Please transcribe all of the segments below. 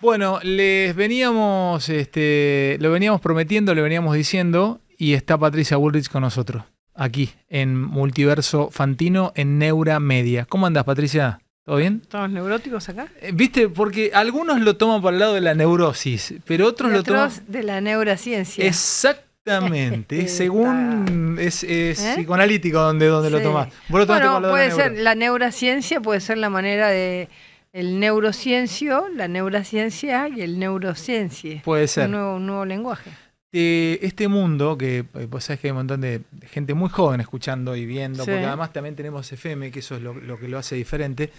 Bueno, les veníamos, este, lo veníamos prometiendo, le veníamos diciendo, y está Patricia Woolrich con nosotros, aquí, en Multiverso Fantino, en Neura Media. ¿Cómo andás, Patricia? ¿Todo bien? ¿Todos neuróticos acá? Eh, viste, porque algunos lo toman por el lado de la neurosis, pero otros lo toman... de la neurociencia. Exactamente, según es, ¿Eh? psicoanalítico donde, donde lo tomás. bueno, puede ser la neurociencia, puede ser la manera de el neurociencio, la neurociencia y el neurociencia. Puede ser. Un nuevo, lenguaje. este mundo, que eh, pues sabés que hay un montón de gente muy joven escuchando y viendo, porque además también tenemos FM, que eso es lo, que lo hace diferente.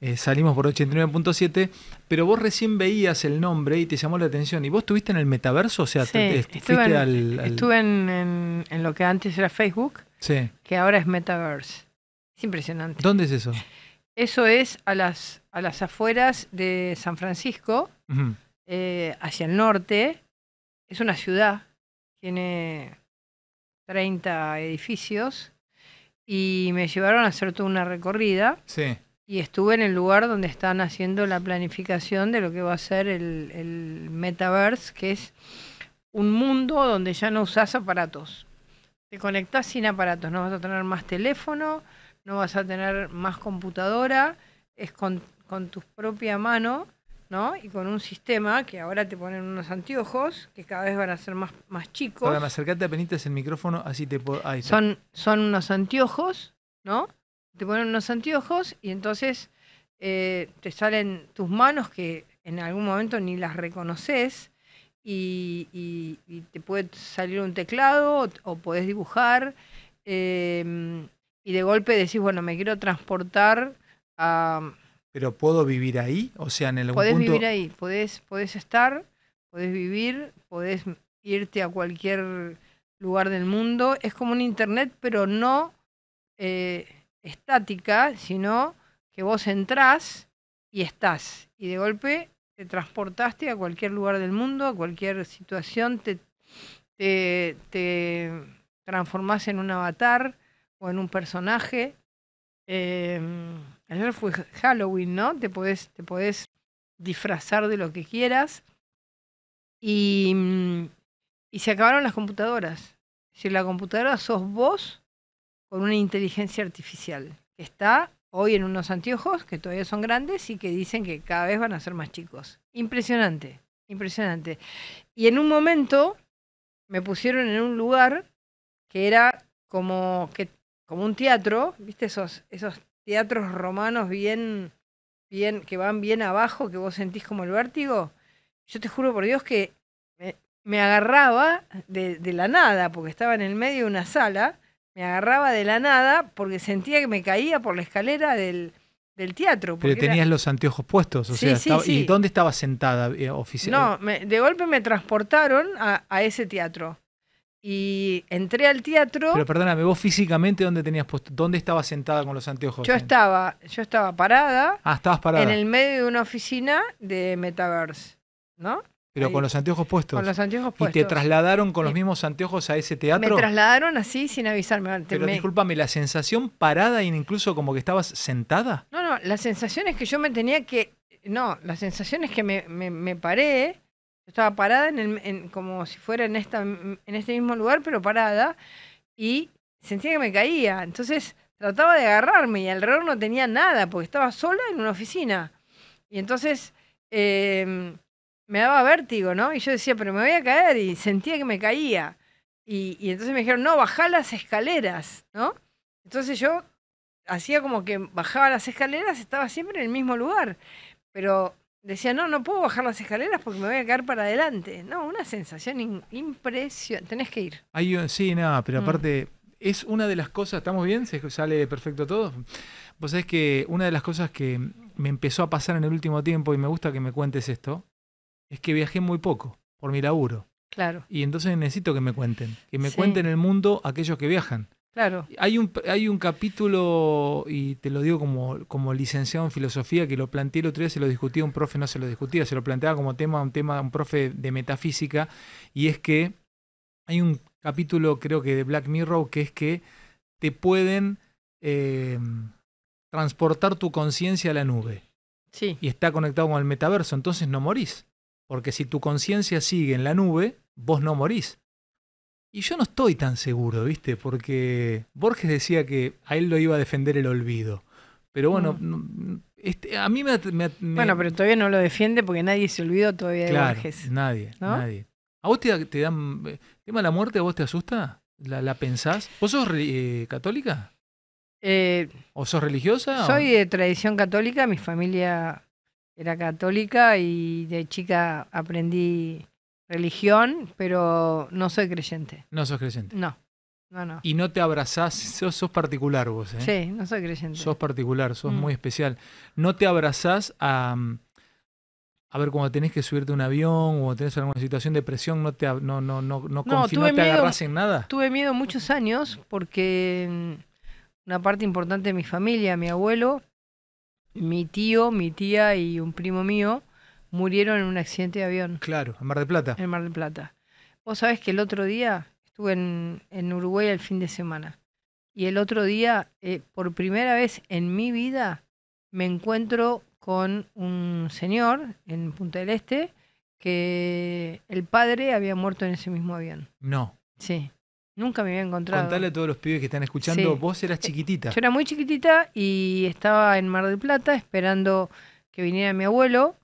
Eh, salimos por 89.7, pero vos recién veías el nombre y te llamó la atención. ¿Y vos estuviste en el metaverso? O sea, sí, estuve, al, estuve en, en, lo que antes era Facebook, que ahora es Metaverse. Es impresionante. ¿Dónde es eso? Eso es a las, a las afueras de San Francisco, eh, hacia el norte. Es una ciudad, tiene 30 edificios y me llevaron a hacer toda una recorrida. Y estuve en el lugar donde están haciendo la planificación de lo que va a ser el, el metaverse, que es un mundo donde ya no usás aparatos. Te conectás sin aparatos, no vas a tener más teléfono, no vas a tener más computadora, es con, tu propia mano, ¿no? Y con un sistema que ahora te ponen unos anteojos que cada vez van a ser más, más chicos. Para acercarte a penitas el micrófono, así te puedo. Son, son unos anteojos, ¿no? Te ponen unos anteojos y entonces eh, te salen tus manos que en algún momento ni las reconoces. Y, te puede salir un teclado o, podés dibujar. Eh, y de golpe decís, bueno, me quiero transportar a... Pero puedo vivir ahí, o sea, en el Podés vivir ahí, podés, podés estar, podés vivir, podés irte a cualquier lugar del mundo. Es como un internet, pero no eh, estática, sino que vos entrás y estás. Y de golpe te transportaste a cualquier lugar del mundo, a cualquier situación, te, te, te transformás en un avatar o en un personaje. Em, ayer fue Halloween, ¿no? Te podés, te podés disfrazar de lo que quieras. Y, mm, y se acabaron las computadoras. Si la computadora sos vos con una inteligencia artificial que está hoy en unos anteojos que todavía son grandes y que dicen que cada vez van a ser más chicos. Impresionante, impresionante. Y en un momento me pusieron en un lugar que era como que como un teatro, ¿viste? Esos, teatros romanos bien, bien, que van bien abajo, que vos sentís como el vértigo. Yo te juro por Dios que me, agarraba de, la nada, porque estaba en el medio de una sala, me agarraba de la nada porque sentía que me caía por la escalera del, teatro. Pero tenías los anteojos puestos, o sea, ¿y dónde estaba sentada eh, oficialmente? No, eh? me, de golpe me transportaron a ese teatro y entré al teatro. Pero perdóname, vos físicamente dónde tenías dónde estabas sentada con los anteojos? Yo estaba, yo estaba parada. Ah, estabas parada. En el medio de una oficina de Metaverse, ¿no? Pero con los anteojos puestos. Con los anteojos puestos. ¿Y te trasladaron con los mismos anteojos a ese teatro? Me trasladaron así sin avisarme. Pero discúlpame, ¿la sensación parada e incluso como que estabas sentada? No, no, la sensación es que yo me tenía que... No, la sensación es que me, me paré estaba parada en, el, como si fuera en, esta, en este mismo lugar, pero parada, y sentía que me caía. Entonces trataba de agarrarme y alrededor no tenía nada, porque estaba sola en una oficina. Y entonces em, me daba vértigo, ¿no? Y yo decía, pero me voy a caer, y sentía que me caía. Y, y entonces me dijeron, no, bajá las escaleras, ¿no? Entonces yo hacía como que bajaba las escaleras, estaba siempre en el mismo lugar, pero Decía, no, no puedo bajar las escaleras porque me voy a caer para adelante. No, una sensación impresionante. Tenés que ir. sí, nada, pero mm. aparte, es una de las cosas, ¿estamos bien? sale perfecto todo? Vos sabés que una de las cosas que me empezó a pasar en el último tiempo, y me gusta que me cuentes esto, es que viajé muy poco por mi laburo. Claro. Y entonces necesito que me cuenten, que me cuenten el mundo aquellos que viajan. Hay un, hay un capítulo, y te lo digo como, como licenciado en filosofía, que lo planteé el otro día, se lo discutía un profe, no se lo discutía, se lo planteaba como tema un tema un profe de metafísica, y es que hay un capítulo, creo que de Black Mirror, que es que te pueden eh, transportar tu conciencia a la nube. Sí. Y está conectado con el metaverso, entonces no morís. Porque si tu conciencia sigue en la nube, vos no morís. Y yo no estoy tan seguro, ¿viste? Porque Borges decía que a él lo iba a defender el olvido. Pero bueno, mm. este, a mí me, Bueno, pero todavía no lo defiende porque nadie se olvidó todavía de Borges. Nadie, nadie. ¿A vos te, dan... Eh, tema la muerte a vos te asusta? ¿La, pensás? ¿Vos sos eh, católica? Eh, ¿O sos religiosa? Soy de tradición católica, mi familia era católica y de chica aprendí religión, pero no soy creyente. No sos creyente. No. No, no. Y no te abrazás, sos, particular vos. ¿eh? Sí, no soy creyente. Sos particular, sos mm. muy especial. No te abrazás a, mm, a ver, cuando tenés que subirte a un avión o tenés alguna situación de presión, no te, no, no, no, no, no te en nada. Tuve miedo muchos años porque mm, una parte importante de mi familia, mi abuelo, mi tío, mi tía y un primo mío, murieron en un accidente de avión. Claro, en Mar del Plata. En Mar del Plata. Vos sabés que el otro día estuve en, Uruguay el fin de semana. Y el otro día, eh, por primera vez en mi vida, me encuentro con un señor en Punta del Este que el padre había muerto en ese mismo avión. No. Sí. Nunca me había encontrado. Contale a todos los pibes que están escuchando, vos eras eh, chiquitita. Yo era muy chiquitita y estaba en Mar del Plata esperando que viniera mi abuelo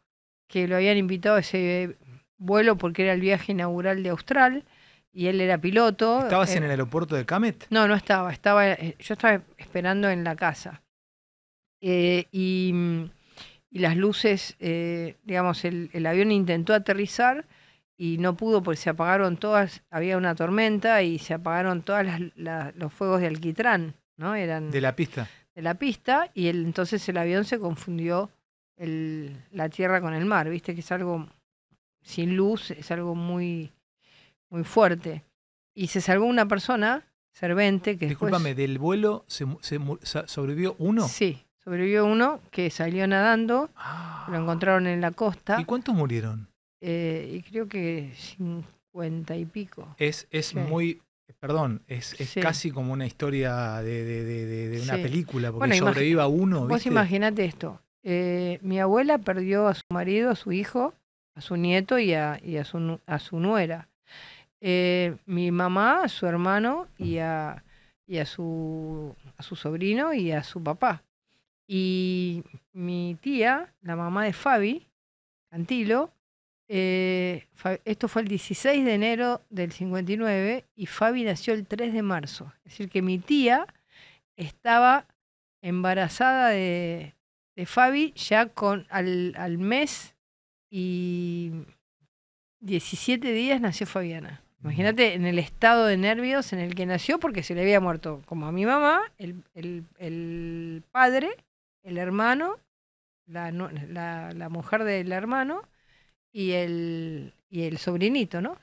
que lo habían invitado a ese vuelo porque era el viaje inaugural de Austral y él era piloto. ¿Estabas en eh, el aeropuerto de Camet? No, no estaba, estaba eh, yo estaba esperando en la casa. Eh, y, las luces, digamos, el, avión intentó aterrizar y no pudo porque se apagaron todas, había una tormenta y se apagaron todos los fuegos de alquitrán, ¿no? Eran, de la pista. De la pista y entonces el avión se confundió el, la tierra con el mar, viste que es algo sin luz, es algo muy, muy fuerte. Y se salvó una persona, Servente, que... Discúlpame, del vuelo sobrevivió uno. Sí, sobrevivió uno que salió nadando, ah. lo encontraron en la costa. ¿Y cuántos murieron? Eh, y creo que cincuenta y pico. Es, es muy, Perdón, es, casi como una historia de, una película, porque sobreviva uno. Vos imaginate esto, eh, mi abuela perdió a su marido, a su hijo, a su nieto y a, su, nuera. Eh, mi mamá, a su hermano y, a, su, sobrino y a su papá. Y mi tía, la mamá de Fabi, Cantilo, eh, esto fue el 16 de enero del 59 y Fabi nació el 3 de marzo. Es decir, que mi tía estaba embarazada de, de Fabi ya con al, al mes y 17 días nació Fabiana. Imagínate en el estado de nervios en el que nació porque se le había muerto como a mi mamá, el, padre, el hermano, la, la, mujer del hermano y el, y el sobrinito, ¿no?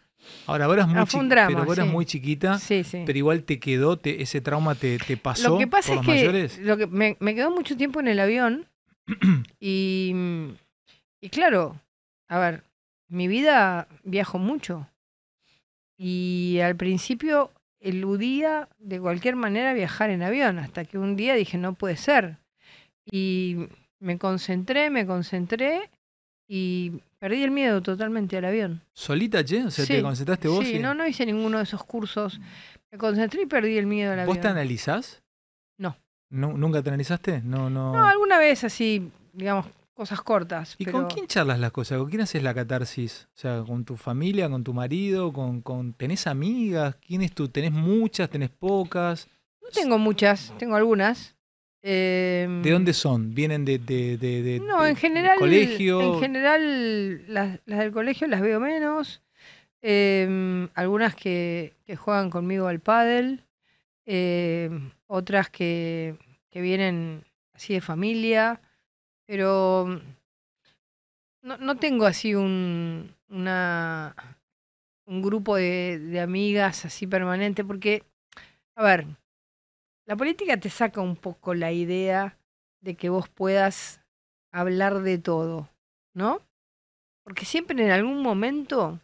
Ahora, ahora eras muy, pero muy chiquita, pero igual te quedó, te, ese trauma te, te pasó lo que pasa es que, que me quedó mucho tiempo en el avión y, claro, a ver, mi vida viajo mucho. Y al principio eludía de cualquier manera viajar en avión, hasta que un día dije, no puede ser. Y me concentré, me concentré y perdí el miedo totalmente al avión. ¿Solita, che? O sea, te concentraste vos. Sí, no, no hice ninguno de esos cursos. Me concentré y perdí el miedo al avión. ¿Vos te analizás? No. ¿Nunca te analizaste? No, no. No, alguna vez así, digamos, cosas cortas. ¿Y con quién charlas las cosas? ¿Con quién haces la catarsis? O sea, ¿con tu familia, con tu marido? ¿Con, con... tenés amigas? ¿Quién es tú? ¿Tenés muchas? ¿Tenés pocas? No tengo muchas, tengo algunas. Em, ¿De dónde son? ¿Vienen de, de, de, no, en general, colegio? En general, las, las, del colegio las veo menos. Em, algunas que, que juegan conmigo al pádel. Eh, otras que, que, vienen así de familia, pero mm, no, no tengo así un, una, un grupo de, de amigas así permanente, porque, a ver, la política te saca un poco la idea de que vos puedas hablar de todo, ¿no? Porque siempre en algún momento...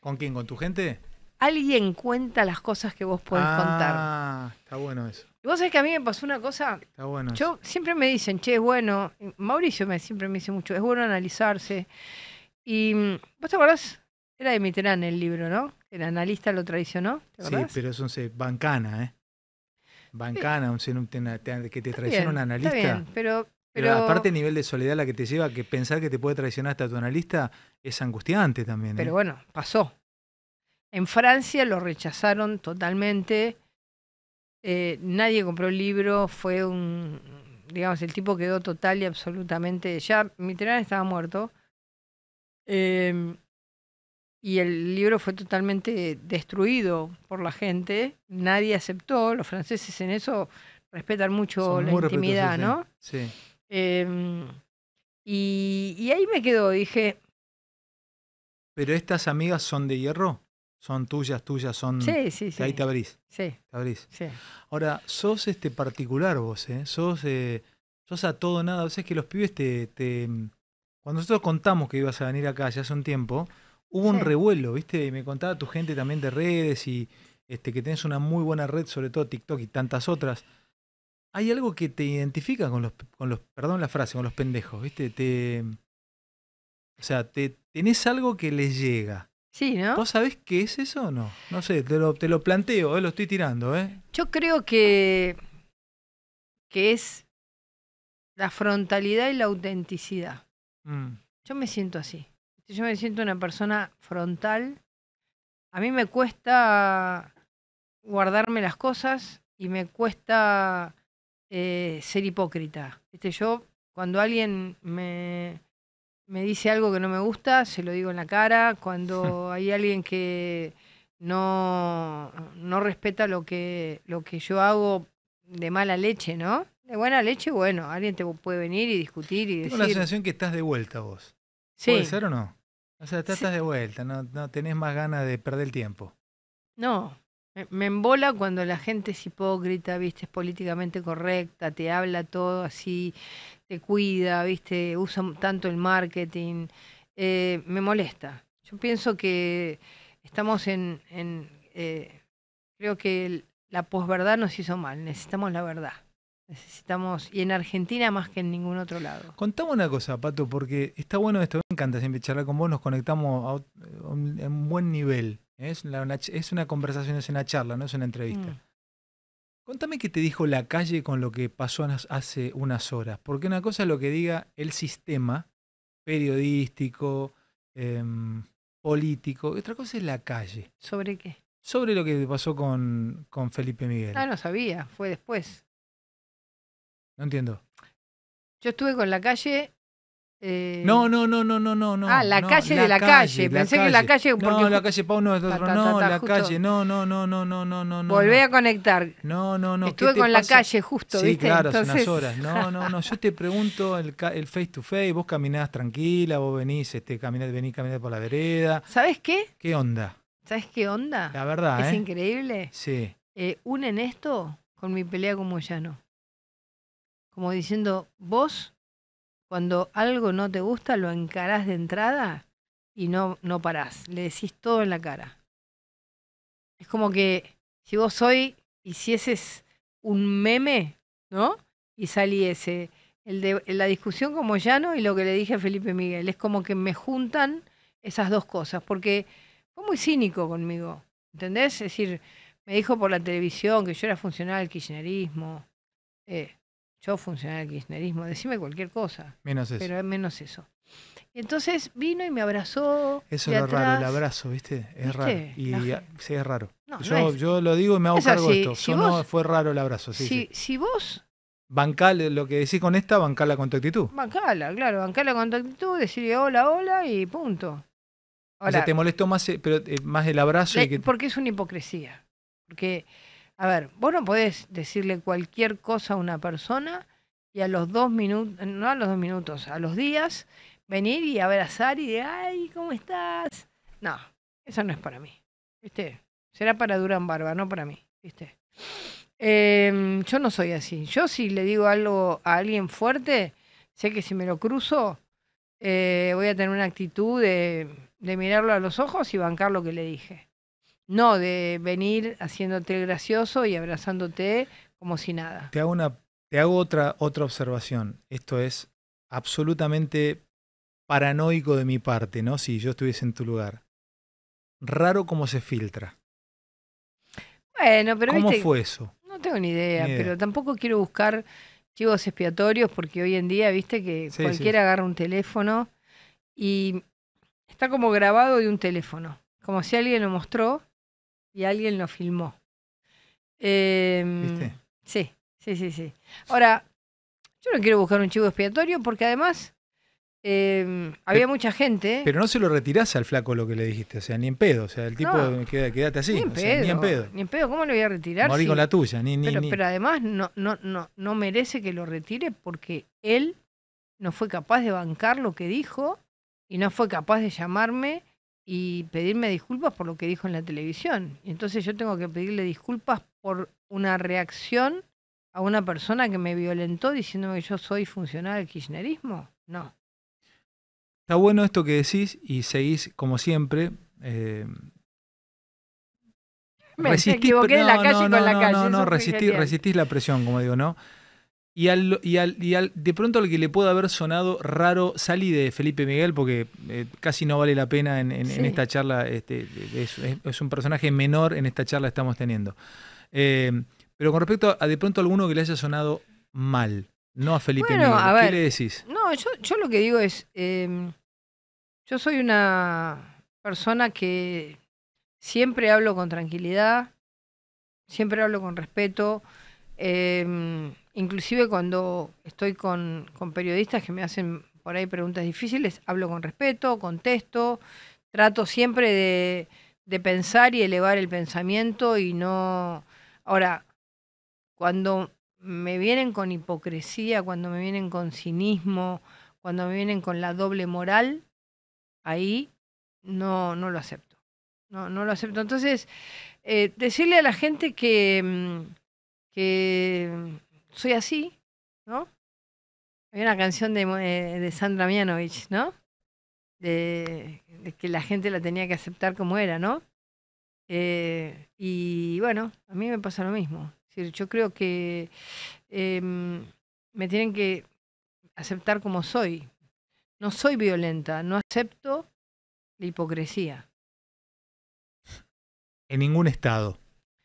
¿Con quién? ¿Con tu gente? alguien cuenta las cosas que vos podés ah, contar. Ah, está bueno eso. Y vos sabés que a mí me pasó una cosa. Está bueno. Yo siempre me dicen, che, es bueno. Mauricio me, siempre me dice mucho, es bueno analizarse. Y mm, vos te acordás, era de Mitterrand el libro, ¿no? El analista lo traicionó. sí, pero es un bancana, ¿eh? Bancana, un, que te traiciona un analista. pero aparte el nivel de soledad la que te lleva, que pensar que te puede traicionar hasta tu analista es angustiante también. ¿eh? Pero bueno, pasó. En Francia lo rechazaron totalmente. Eh, nadie compró el libro, fue un, digamos, el tipo quedó total y absolutamente, ya Mitterrand estaba muerto, em, y el libro fue totalmente destruido por la gente, nadie aceptó, los franceses en eso respetan mucho la intimidad, ¿no? Sí. Em, y, y ahí me quedó, dije, ¿Pero estas amigas son de hierro? son tuyas, tuyas, son... Sí, sí, sí. Ahí te abrís. Sí. Sí. Ahora, sos este particular vos, ¿eh? Sos, eh, sos a todo nada. O sea, es que los pibes te, te... Cuando nosotros contamos que ibas a venir acá ya hace un tiempo, hubo un revuelo, ¿viste? me contaba tu gente también de redes y este, que tenés una muy buena red, sobre todo TikTok y tantas otras. Hay algo que te identifica con los, con los, perdón la frase, con los pendejos, ¿viste? Te, o sea, te, tenés algo que les llega. ¿no? ¿Vos sabés qué es eso o no? No sé, te lo, te lo planteo, eh, lo estoy tirando. ¿eh? Yo creo que, que es la frontalidad y la autenticidad. Mm. Yo me siento así. Yo me siento una persona frontal. A mí me cuesta guardarme las cosas y me cuesta eh, ser hipócrita. Este, yo, cuando alguien me, me dice algo que no me gusta, se lo digo en la cara. Cuando hay alguien que no, no respeta lo que, lo que yo hago de mala leche, ¿no? De buena leche, bueno, alguien te puede venir y discutir y Tengo la sensación que estás de vuelta vos. ¿Puede ser o no? O sea, estás de vuelta, no, no tenés más ganas de perder el tiempo. No, me embola cuando la gente es hipócrita, viste, es políticamente correcta, te habla todo así, cuida, ¿viste? Usa tanto el marketing. Eh, me molesta. Yo pienso que estamos en. Eh, creo que la posverdad nos hizo mal. Necesitamos la verdad. Necesitamos, y en Argentina más que en ningún otro lado. Contame una cosa, Pato, porque está bueno esto, me encanta siempre charlar con vos, nos conectamos a un, buen nivel. ¿eh? Es, una, es una conversación, es una charla, no es una entrevista. Mm. Contame qué te dijo la calle con lo que pasó hace unas horas, porque una cosa es lo que diga el sistema periodístico, em, político, y otra cosa es la calle. ¿Sobre qué? Sobre lo que pasó con, con Felipe Miguel. Ah, no sabía, fue después. No entiendo. Yo estuve con la calle no, no, no, no, no, no, Ah, la calle de la calle. Pensé que la calle. Porque... No, la calle Pau no no, la calle. No, no, no, no, no, no, no. Volvé a conectar. No, no, no. Estuve con la calle justo. Sí, claro, hace unas horas. No, no, no. Yo te pregunto el, el, face to face. Vos caminás tranquila, vos venís, este, caminás, venís caminando por la vereda. ¿Sabes qué? ¿Qué onda? ¿Sabes qué onda? La verdad. Es increíble. Sí. unen esto con mi pelea con Moyano. Como diciendo, vos cuando algo no te gusta, lo encarás de entrada y no, no parás. Le decís todo en la cara. Es como que si vos hoy hicieses un meme, ¿no? Y saliese el de, la discusión como llano y lo que le dije a Felipe Miguel. Es como que me juntan esas dos cosas, porque fue muy cínico conmigo, ¿entendés? Es decir, me dijo por la televisión que yo era funcional al kirchnerismo. Eh, yo funcionar el kirchnerismo, decime cualquier cosa. Menos eso. Pero menos eso. Entonces vino y me abrazó. Eso es lo raro, el abrazo, ¿viste? Es raro. sí, es raro. yo, lo digo y me hago cargo de esto. fue raro el abrazo. Sí, si, si vos. Bancale, lo que decís con esta, bancala con tu actitud. Bancala, claro, bancala con tu actitud, decirle hola, hola y punto. o sea, te molestó más, eh, pero, eh, más el abrazo. que... Porque es una hipocresía. Porque a ver, vos no podés decirle cualquier cosa a una persona y a los dos minutos, no a los dos minutos, a los días, venir y abrazar y de, ay, ¿cómo estás? No, eso no es para mí, ¿viste? Será para Durán Barba, no para mí, ¿viste? Em, yo no soy así. Yo si le digo algo a alguien fuerte, sé que si me lo cruzo, eh, voy a tener una actitud de mirarlo a los ojos y bancar lo que le dije. No, de venir haciéndote gracioso y abrazándote como si nada. Te hago, te hago otra, otra observación. Esto es absolutamente paranoico de mi parte, ¿no? Si yo estuviese en tu lugar. Raro cómo se filtra. Bueno, pero ¿Cómo fue eso? No tengo ni idea, pero tampoco quiero buscar chivos expiatorios porque hoy en día, viste, que cualquiera agarra un teléfono y está como grabado de un teléfono, como si alguien lo mostró y alguien lo filmó. Em, ¿Viste? Sí, sí, sí, sí. Ahora, yo no quiero buscar un chivo expiatorio porque además em, había mucha gente. Pero no se lo retirás al flaco lo que le dijiste, o sea, ni en pedo. O sea, el tipo, eh, así, ni en, pedo, ni en, pedo, ¿cómo lo voy a retirar? No digo la tuya, ni, ni, pero, ni. pero, además no, no, no, no merece que lo retire porque él no fue capaz de bancar lo que dijo y no fue capaz de llamarme y pedirme disculpas por lo que dijo en la televisión. Entonces yo tengo que pedirle disculpas por una reacción a una persona que me violentó diciéndome que yo soy funcionario del kirchnerismo. No. Está bueno esto que decís y seguís como siempre. Eh, me equivoqué en la calle la calle. No, resistís la presión, como digo, ¿no? Y, al, y, al, al, de pronto al que le pueda haber sonado raro salí de Felipe Miguel, porque eh, casi no vale la pena en, en, esta charla, este, es, un personaje menor en esta charla que estamos teniendo. Eh, pero con respecto a de pronto alguno que le haya sonado mal, no a Felipe Miguel, ¿qué le decís? No, yo, yo lo que digo es, em, yo soy una persona que siempre hablo con tranquilidad, siempre hablo con respeto. Eh, Inclusive cuando estoy con, periodistas que me hacen por ahí preguntas difíciles, hablo con respeto, contesto, trato siempre de, pensar y elevar el pensamiento y no... Ahora, cuando me vienen con hipocresía, cuando me vienen con cinismo, cuando me vienen con la doble moral, ahí no, no lo acepto. No, no lo acepto. Entonces, eh, decirle a la gente que, mm, que soy así, ¿no? Hay una canción de, eh, Sandra Mianovich, ¿no? De, que la gente la tenía que aceptar como era, ¿no? Eh, y bueno, a mí me pasa lo mismo. yo creo que em, me tienen que aceptar como soy. No soy violenta, no acepto la hipocresía. En ningún estado.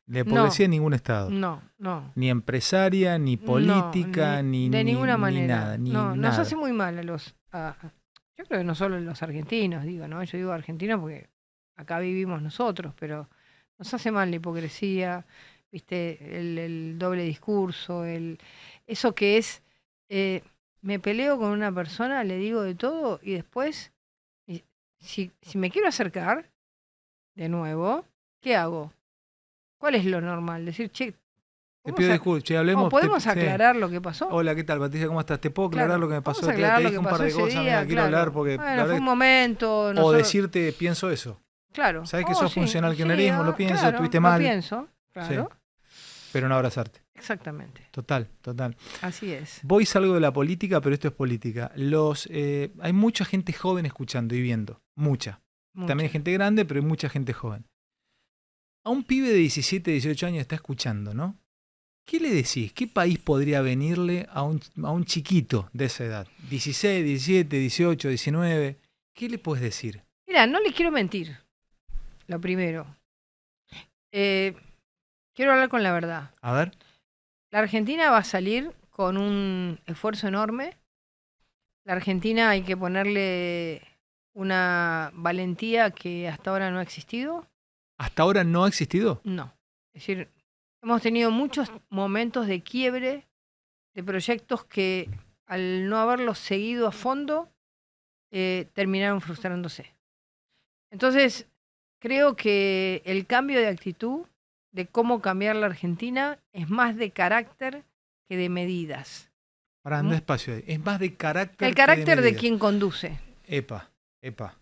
La hipocresía en ningún estado. No, no. Ni empresaria, ni política, ni, De ninguna manera. no, nos hace muy mal a los. yo creo que no solo los argentinos, digo, ¿no? Yo digo argentinos porque acá vivimos nosotros, pero nos hace mal la hipocresía, ¿viste? El, doble discurso, el eso que es. Eh, me peleo con una persona, le digo de todo y después, si, si me quiero acercar de nuevo, ¿qué hago? ¿Cuál es lo normal? Decir, che, te pido disculpas, che, hablemos. ¿Podemos aclarar lo que pasó? Hola, ¿qué tal, Patricia? ¿Cómo estás? ¿Te puedo aclarar lo que me pasó? Te, dije un par de cosas, día, quiero hablar porque. Bueno, un momento. O decirte, pienso eso. Claro. Sabes que eso sos oh, funcional que sí, ah, lo pienso, estuviste mal. Lo pienso, claro. Pero no abrazarte. Exactamente. Total, total. Así es. Voy salgo de la política, pero esto es política. Los, eh, hay mucha gente joven escuchando y viendo. mucha. También hay gente grande, pero hay mucha gente joven a un pibe de 17, 18 años está escuchando, ¿no? ¿Qué le decís? ¿Qué país podría venirle a un, a un chiquito de esa edad? 16, 17, 18, 19. ¿Qué le puedes decir? Mira, no le quiero mentir. Lo primero. Eh, quiero hablar con la verdad. A ver. La Argentina va a salir con un esfuerzo enorme. La Argentina hay que ponerle una valentía que hasta ahora no ha existido hasta ahora no ha existido. No. Es decir, hemos tenido muchos momentos de quiebre de proyectos que al no haberlos seguido a fondo, eh, terminaron frustrándose. Entonces, creo que el cambio de actitud, de cómo cambiar la Argentina, es más de carácter que de medidas. Para ¿Mm? no espacio, es más de carácter. El carácter de, quien conduce. Epa, epa.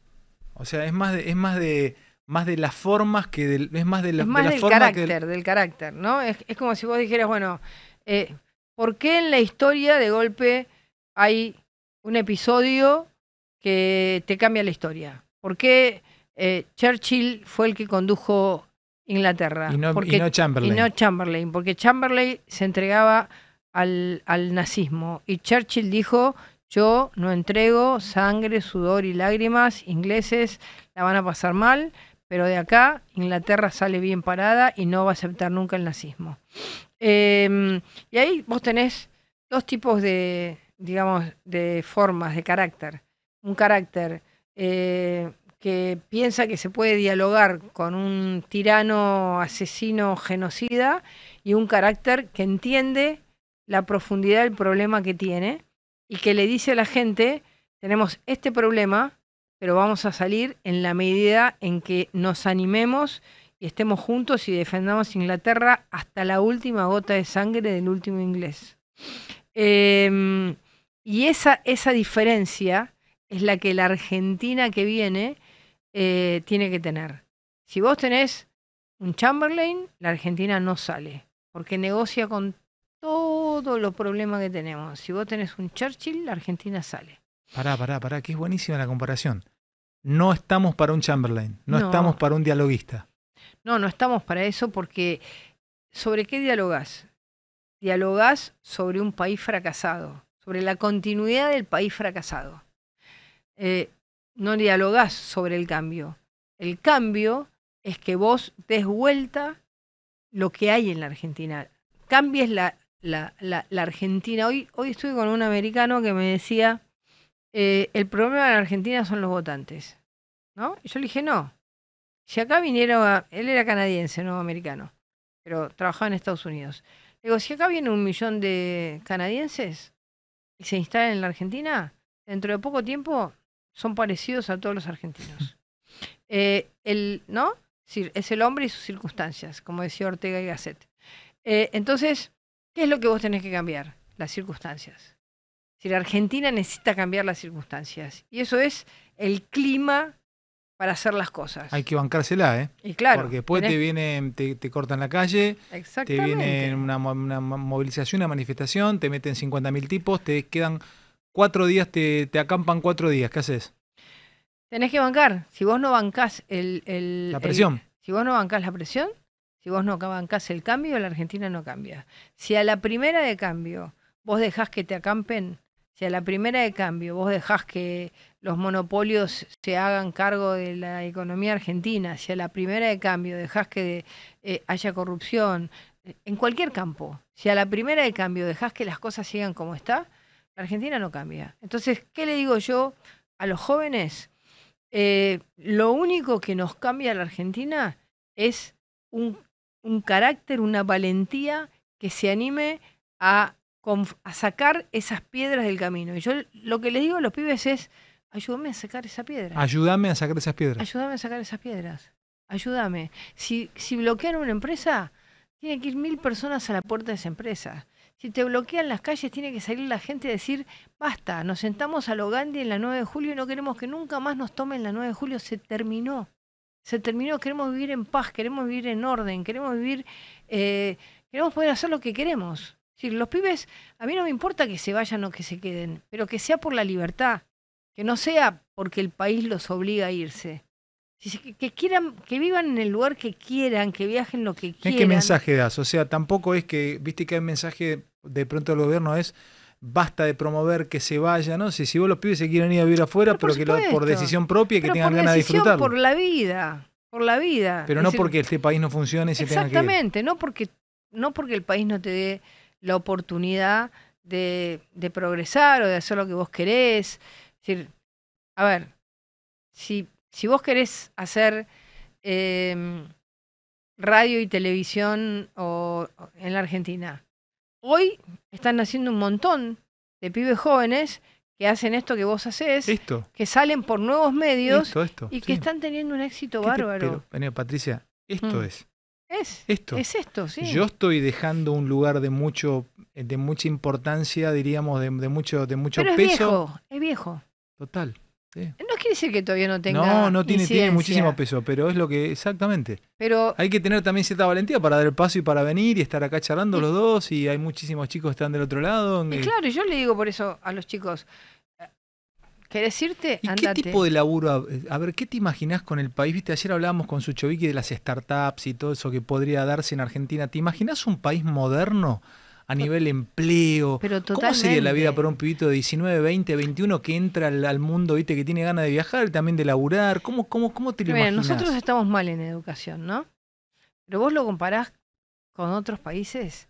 O sea, es más es más de, más de las formas que del, es más de la, del carácter, del... carácter, ¿no? Es, como si vos dijeras, bueno, eh, ¿por qué en la historia de golpe hay un episodio que te cambia la historia? ¿Por qué eh, Churchill fue el que condujo Inglaterra? Y no, Chamberlain. Y no Chamberlain, porque Chamberlain se entregaba al nazismo y Churchill dijo, yo no entrego sangre, sudor y lágrimas, ingleses la van a pasar mal pero de acá Inglaterra sale bien parada y no va a aceptar nunca el nazismo. Em, y ahí vos tenés dos tipos de, digamos, de formas, de carácter. Un carácter eh, que piensa que se puede dialogar con un tirano, asesino, genocida, y un carácter que entiende la profundidad del problema que tiene y que le dice a la gente, tenemos este problema, pero vamos a salir en la medida en que nos animemos y estemos juntos y defendamos Inglaterra hasta la última gota de sangre del último inglés. Em, y esa, esa diferencia es la que la Argentina que viene eh, tiene que tener. Si vos tenés un Chamberlain, la Argentina no sale, porque negocia con todos los problemas que tenemos. Si vos tenés un Churchill, la Argentina sale. Pará, pará, pará, que es buenísima la comparación. No estamos para un Chamberlain, no, estamos para un dialoguista. No, no estamos para eso porque ¿sobre qué dialogás? Dialogás sobre un país fracasado, sobre la continuidad del país fracasado. Eh, no dialogás sobre el cambio. El cambio es que vos des vuelta lo que hay en la Argentina. Cambies la, la, Argentina. Hoy, hoy estuve con un americano que me decía, eh, el problema de la Argentina son los votantes. ¿No? Y yo le dije, no. Si acá viniera, él era canadiense, no americano, pero trabajaba en Estados Unidos. digo, si acá viene un millón de canadienses y se instalan en la Argentina, dentro de poco tiempo son parecidos a todos los argentinos. Eh, el, ¿No? Es el hombre y sus circunstancias, como decía Ortega y Gasset. Eh, entonces, ¿qué es lo que vos tenés que cambiar? Las circunstancias. Si la Argentina necesita cambiar las circunstancias. Y eso es el clima para hacer las cosas. Hay que bancársela, ¿eh? Y claro. Porque después te vienen, te, cortan la calle, te viene una, movilización, una manifestación, te meten 50.000 tipos, te quedan cuatro días, te, acampan cuatro días. ¿Qué haces? Tenés que bancar. Si vos no bancás el... la presión. si vos no bancás la presión, si vos no bancás el cambio, la Argentina no cambia. Si a la primera de cambio vos dejás que te acampen, si a la primera de cambio vos dejás que los monopolios se hagan cargo de la economía argentina, si a la primera de cambio dejás que eh, haya corrupción, en cualquier campo, si a la primera de cambio dejás que las cosas sigan como está, la Argentina no cambia. Entonces, ¿qué le digo yo a los jóvenes? Eh, lo único que nos cambia a la Argentina es un carácter, una valentía que se anime a a sacar esas piedras del camino. Y yo lo que les digo a los pibes es, ayúdame a sacar esa piedra. Ayúdame a sacar esas piedras. Ayúdame a sacar esas piedras. Ayúdame. Si, si bloquean una empresa, tiene que ir mil personas a la puerta de esa empresa. Si te bloquean las calles, tiene que salir la gente a decir, basta, nos sentamos a lo Gandhi en la 9 de julio y no queremos que nunca más nos tomen la 9 de julio. Se terminó. Se terminó. Queremos vivir en paz, queremos vivir en orden, queremos vivir, eh, queremos poder hacer lo que queremos. Sí, los pibes, a mí no me importa que se vayan o que se queden, pero que sea por la libertad, que no sea porque el país los obliga a irse. Que, quieran, que vivan en el lugar que quieran, que viajen lo que quieran. ¿Qué mensaje das? O sea, tampoco es que, viste que el mensaje de pronto del gobierno es basta de promover que se vayan, ¿no? Si, si vos los pibes se quieren ir a vivir afuera, pero, que lo, por decisión propia y que tengan ganas de disfrutar? Por la vida, por la vida. Pero no porque este país no funcione y se Exactamente, no no porque el país no te dé la oportunidad de, progresar o de hacer lo que vos querés. decir, a ver, si, si vos querés hacer em, radio y televisión o, en la Argentina, hoy están naciendo un montón de pibes jóvenes que hacen esto que vos haces, que salen por nuevos medios y que están teniendo un éxito bárbaro. Venía Patricia, esto mm. es. Es esto. Es esto, sí. Yo estoy dejando un lugar de mucho, de mucha importancia, diríamos, de, mucho, de mucho peso. Es viejo, es viejo. Total. No quiere decir que todavía no tenga. No, no tiene, muchísimo peso, pero es lo que. Exactamente. Pero. Hay que tener también cierta valentía para dar el paso y para venir y estar acá charlando los dos. Y hay muchísimos chicos que están del otro lado. y eh, claro, yo le digo por eso a los chicos decirte? ¿Y qué tipo de laburo? Eh, a ver, ¿qué te imaginás con el país? Viste, ayer hablábamos con Suchovic de las startups y todo eso que podría darse en Argentina. ¿Te imaginas un país moderno? a nivel empleo. Pero ¿Cómo sería la vida para un pibito de 19, 20, 21 que entra al, mundo, viste, que tiene ganas de viajar, y también de laburar? ¿Cómo, cómo, cómo te lo imaginas? nosotros estamos mal en educación, ¿no? Pero vos lo comparás con otros países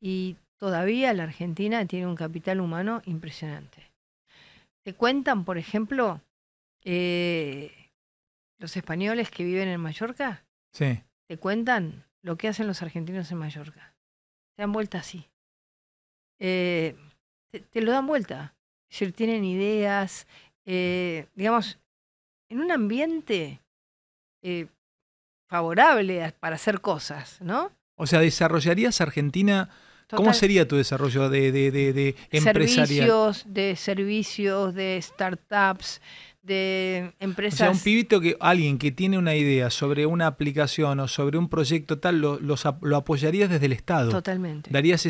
y todavía la Argentina tiene un capital humano impresionante. Te cuentan, por ejemplo, eh, los españoles que viven en Mallorca. Sí. Te cuentan lo que hacen los argentinos en Mallorca. Te dan vuelta así. Eh, te, lo dan vuelta. Es tienen ideas. Eh, digamos, en un ambiente favorable para hacer cosas, ¿no? O sea, ¿desarrollarías Argentina ¿Cómo sería tu desarrollo de, de, de, de empresarial? Servicios, de servicios, de startups, de empresas. O sea, un pibito que alguien que tiene una idea sobre una aplicación o sobre un proyecto tal, lo, lo apoyarías desde el Estado. Totalmente. Darías,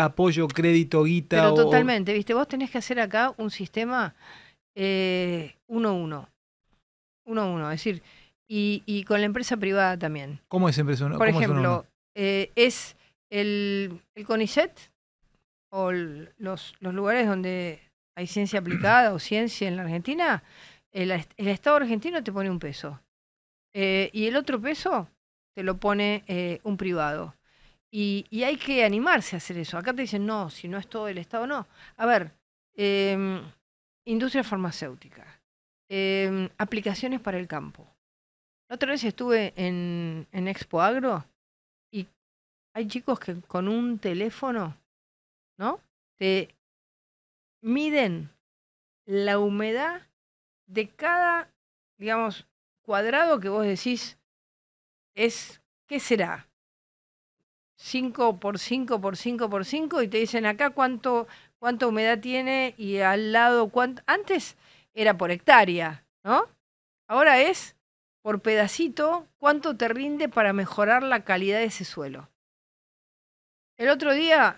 apoyo, crédito, guita. Pero totalmente, viste, vos tenés que hacer acá un sistema eh, uno a uno, uno. Uno, uno, es decir, y, y, con la empresa privada también. ¿Cómo es empresa? Por ejemplo, eh, es el, CONICET o los, lugares donde hay ciencia aplicada o ciencia en la Argentina, el, Estado argentino te pone un peso. Eh, y el otro peso te lo pone eh, un privado. Y, hay que animarse a hacer eso. Acá te dicen, no, si no es todo el Estado, no. A ver, em, industria farmacéutica, em, aplicaciones para el campo. La otra vez estuve en, en Expo Agro hay chicos que con un teléfono, ¿no? Te miden la humedad de cada, digamos, cuadrado que vos decís es, ¿qué será? 5 por 5 por 5 por 5 y te dicen acá cuánto, cuánta humedad tiene y al lado cuánto. Antes era por hectárea, ¿no? Ahora es por pedacito cuánto te rinde para mejorar la calidad de ese suelo. El otro día,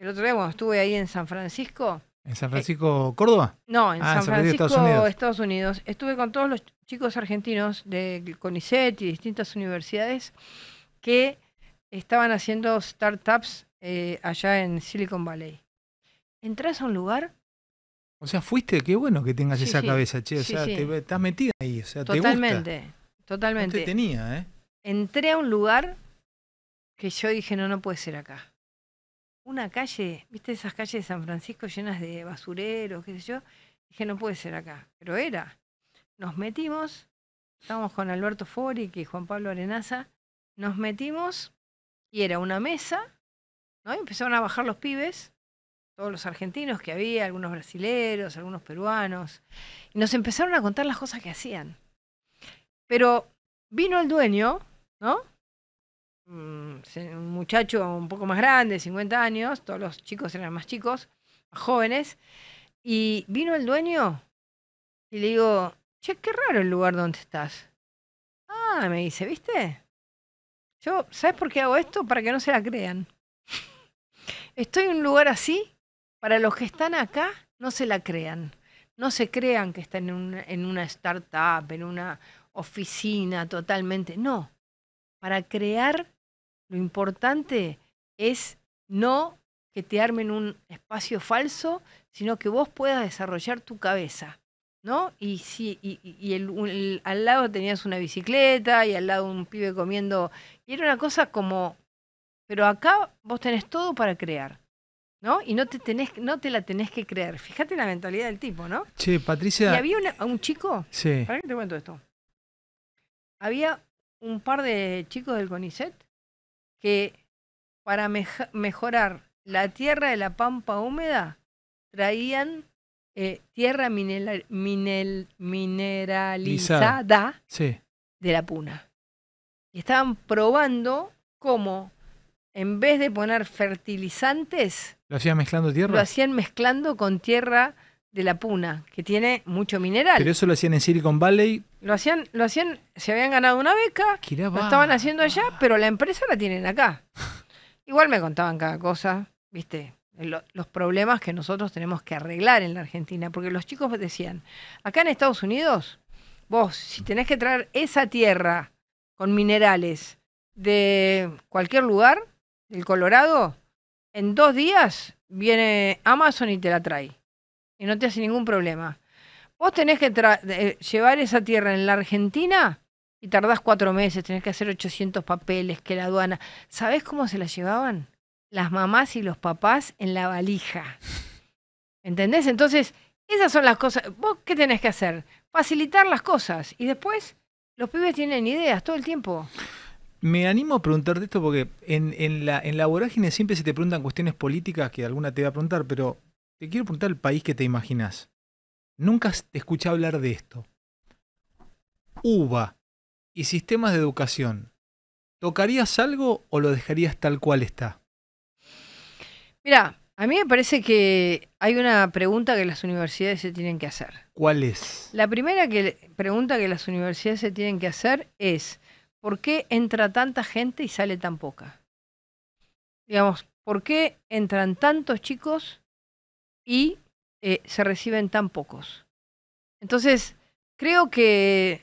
el otro día estuve ahí en San Francisco. ¿En San Francisco, Córdoba? No, en ah, San, Francisco, Estados Unidos. Estuve con todos los chicos argentinos de CONICET y distintas universidades que estaban haciendo startups eh, allá en Silicon Valley. Entrás a un lugar. O sea, fuiste, qué bueno que tengas esa cabeza, che. O sea, te, estás metida ahí, o sea, totalmente, te gusta. Totalmente, tenía, ¿eh? Entré a un lugar que yo dije, no, no puede ser acá una calle, viste esas calles de San Francisco llenas de basureros, qué sé yo. Dije, no puede ser acá, pero era. Nos metimos, estábamos con Alberto Fori y Juan Pablo Arenaza, nos metimos y era una mesa, ¿no? Y empezaron a bajar los pibes, todos los argentinos que había, algunos brasileros, algunos peruanos, y nos empezaron a contar las cosas que hacían. Pero vino el dueño, ¿no? Mm, un muchacho un poco más grande, 50 años, todos los chicos eran más chicos, más jóvenes, y vino el dueño y le digo, che, qué raro el lugar donde estás. Ah, me dice, ¿viste? Yo, ¿sabes por qué hago esto? Para que no se la crean. Estoy en un lugar así, para los que están acá, no se la crean. No se crean que están en una, en una startup, en una oficina totalmente. No, para crear lo importante es no que te armen un espacio falso, sino que vos puedas desarrollar tu cabeza, ¿no? Y si y, el, al lado tenías una bicicleta y al lado un pibe comiendo y era una cosa como, pero acá vos tenés todo para crear, ¿no? Y no te tenés, no te la tenés que creer. Fíjate la mentalidad del tipo, ¿no? Che, Patricia. Y había un chico. Sí. ¿Para qué te cuento esto? Había un par de chicos del CONICET que para mejorar la tierra de la pampa húmeda traían eh, tierra mineralizada de la puna. Y estaban probando cómo, en vez de poner fertilizantes, lo hacían mezclando tierra. Lo hacían mezclando con tierra de la puna, que tiene mucho mineral. Pero eso lo hacían en Silicon Valley. Lo hacían, lo hacían, se habían ganado una beca, lo estaban haciendo allá, pero la empresa la tienen acá. Igual me contaban cada cosa, viste, los problemas que nosotros tenemos que arreglar en la Argentina, porque los chicos decían, acá en Estados Unidos, vos, si tenés que traer esa tierra con minerales de cualquier lugar, del Colorado, en dos días viene Amazon y te la trae y no te hace ningún problema. Vos tenés que eh, llevar esa tierra en la Argentina y tardás cuatro meses, tenés que hacer 800 papeles, que la aduana. ¿Sabés cómo se la llevaban? Las mamás y los papás en la valija. ¿Entendés? Entonces, esas son las cosas. ¿Vos qué tenés que hacer? Facilitar las cosas. Y después, los pibes tienen ideas todo el tiempo. Me animo a preguntarte esto porque en, la, en la vorágine siempre se te preguntan cuestiones políticas que alguna te va a preguntar, pero te quiero preguntar el país que te imaginas. Nunca te escuché hablar de esto. Uva y sistemas de educación. ¿Tocarías algo o lo dejarías tal cual está? Mira, a mí me parece que hay una pregunta que las universidades se tienen que hacer. ¿Cuál es? La primera que, pregunta que las universidades se tienen que hacer es, ¿por qué entra tanta gente y sale tan poca? Digamos, ¿por qué entran tantos chicos y eh, se reciben tan pocos. Entonces, creo que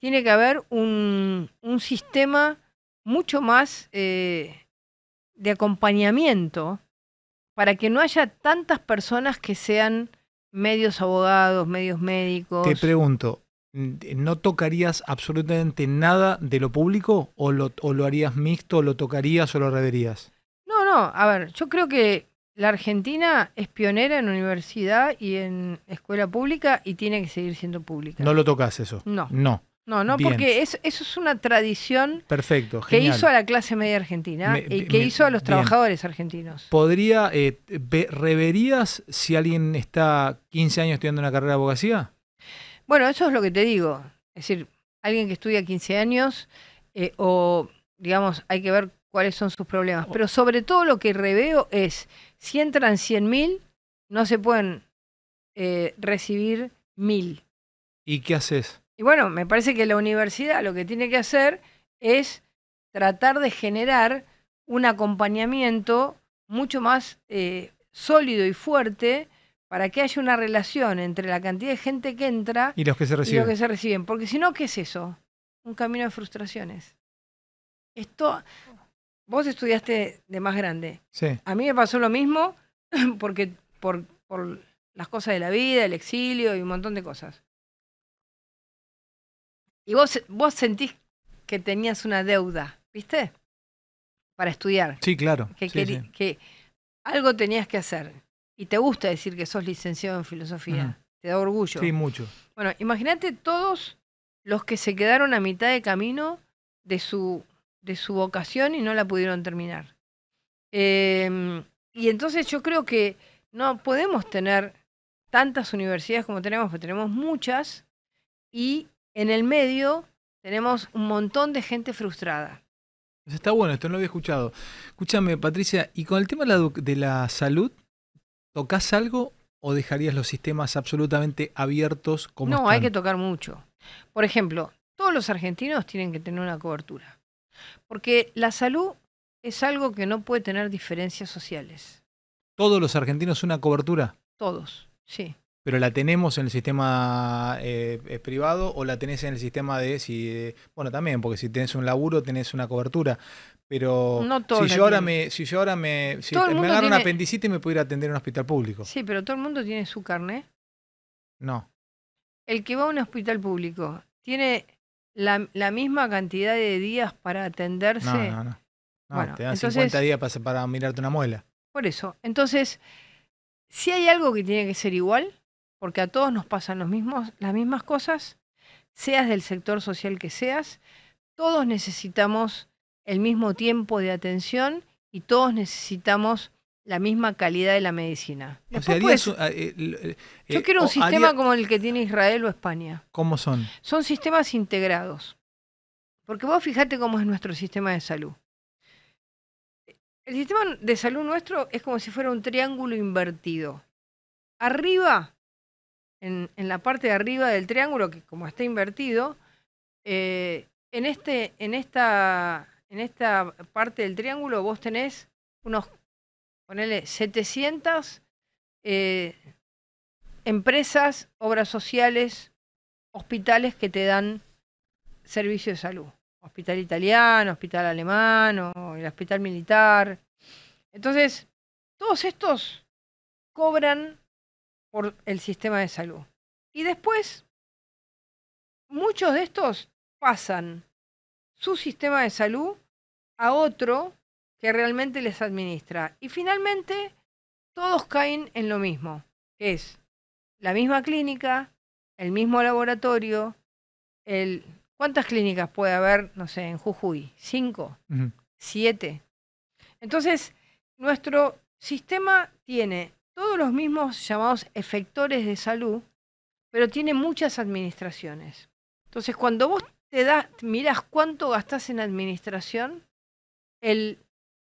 tiene que haber un, sistema mucho más eh, de acompañamiento para que no haya tantas personas que sean medios abogados, medios médicos. Te pregunto, ¿no tocarías absolutamente nada de lo público o lo, o lo harías mixto, o lo tocarías o lo reverías? No, no, a ver, yo creo que la Argentina es pionera en universidad y en escuela pública y tiene que seguir siendo pública. No lo tocas eso. No. No. No, no, porque eso es una tradición Perfecto, que hizo a la clase media argentina y que hizo a los trabajadores argentinos. ¿Podría, eh, reverías si alguien está 15 años estudiando una carrera de abogacía? Bueno, eso es lo que te digo. Es decir, alguien que estudia 15 años eh, o, digamos, hay que ver cuáles son sus problemas. Pero sobre todo lo que reveo es, si entran 100.000, no se pueden eh, recibir 1.000. ¿Y qué haces? Y bueno, me parece que la universidad lo que tiene que hacer es tratar de generar un acompañamiento mucho más eh, sólido y fuerte para que haya una relación entre la cantidad de gente que entra y los que se reciben. Y los que se reciben. Porque si no, ¿qué es eso? Un camino de frustraciones. Esto, vos estudiaste de más grande. Sí. A mí me pasó lo mismo porque por, las cosas de la vida, el exilio y un montón de cosas. Y vos, vos sentís que tenías una deuda, ¿viste? Para estudiar. Sí, claro. Que, algo tenías que hacer. Y te gusta decir que sos licenciado en filosofía. Te da orgullo. Sí, mucho. Bueno, imagínate todos los que se quedaron a mitad de camino de su su vocación y no la pudieron terminar. Em, y entonces yo creo que no podemos tener tantas universidades como tenemos, porque tenemos muchas, y en el medio tenemos un montón de gente frustrada. Pues está bueno, esto no lo había escuchado. Escúchame, Patricia, y con el tema de la, salud, ¿tocas algo o dejarías los sistemas absolutamente abiertos como No, hay que tocar mucho. Por ejemplo, todos los argentinos tienen que tener una cobertura. Porque la salud es algo que no puede tener diferencias sociales. ¿Todos los argentinos una cobertura? Todos, sí. ¿Pero la tenemos en el sistema eh, eh, privado o la tenés en el sistema de si bueno también, porque si tenés un laburo tenés una cobertura. Pero no si, yo ahora me, si yo ahora me, si me agarro tiene... un apendicitis me pudiera a atender en un hospital público. Sí, pero todo el mundo tiene su carnet. No. El que va a un hospital público tiene la, misma cantidad de días para atenderse. No, no, no. te dan 50 días para, para mirarte una muela. Por eso. Entonces, si hay algo que tiene que ser igual, porque a todos nos pasan los mismos, las mismas cosas, seas del sector social que seas, todos necesitamos el mismo tiempo de atención y todos necesitamos la misma calidad de la medicina. Ah, eh, eh, yo eh, quiero un sistema como el que tiene Israel o España. ¿Cómo son? Son sistemas integrados. Porque vos fijate cómo es nuestro sistema de salud. El sistema de salud nuestro es como si fuera un triángulo invertido. Arriba, en, la parte de arriba del triángulo, que como está invertido, en, este, en, esta, en esta parte del triángulo vos tenés unos ponele 700 eh, empresas, obras sociales, hospitales que te dan servicio de salud. Hospital italiano, hospital alemán, el hospital militar. Entonces, todos estos cobran por el sistema de salud. Y después, muchos de estos pasan su sistema de salud a otro que realmente les administra. Y finalmente, todos caen en lo mismo, que es la misma clínica, el mismo laboratorio, el... ¿Cuántas clínicas puede haber, no sé, en Jujuy? ¿Cinco? ¿Siete? Entonces, nuestro sistema tiene todos los mismos llamados efectores de salud, pero tiene muchas administraciones. Entonces, cuando vos te das, mirás cuánto gastás en administración, el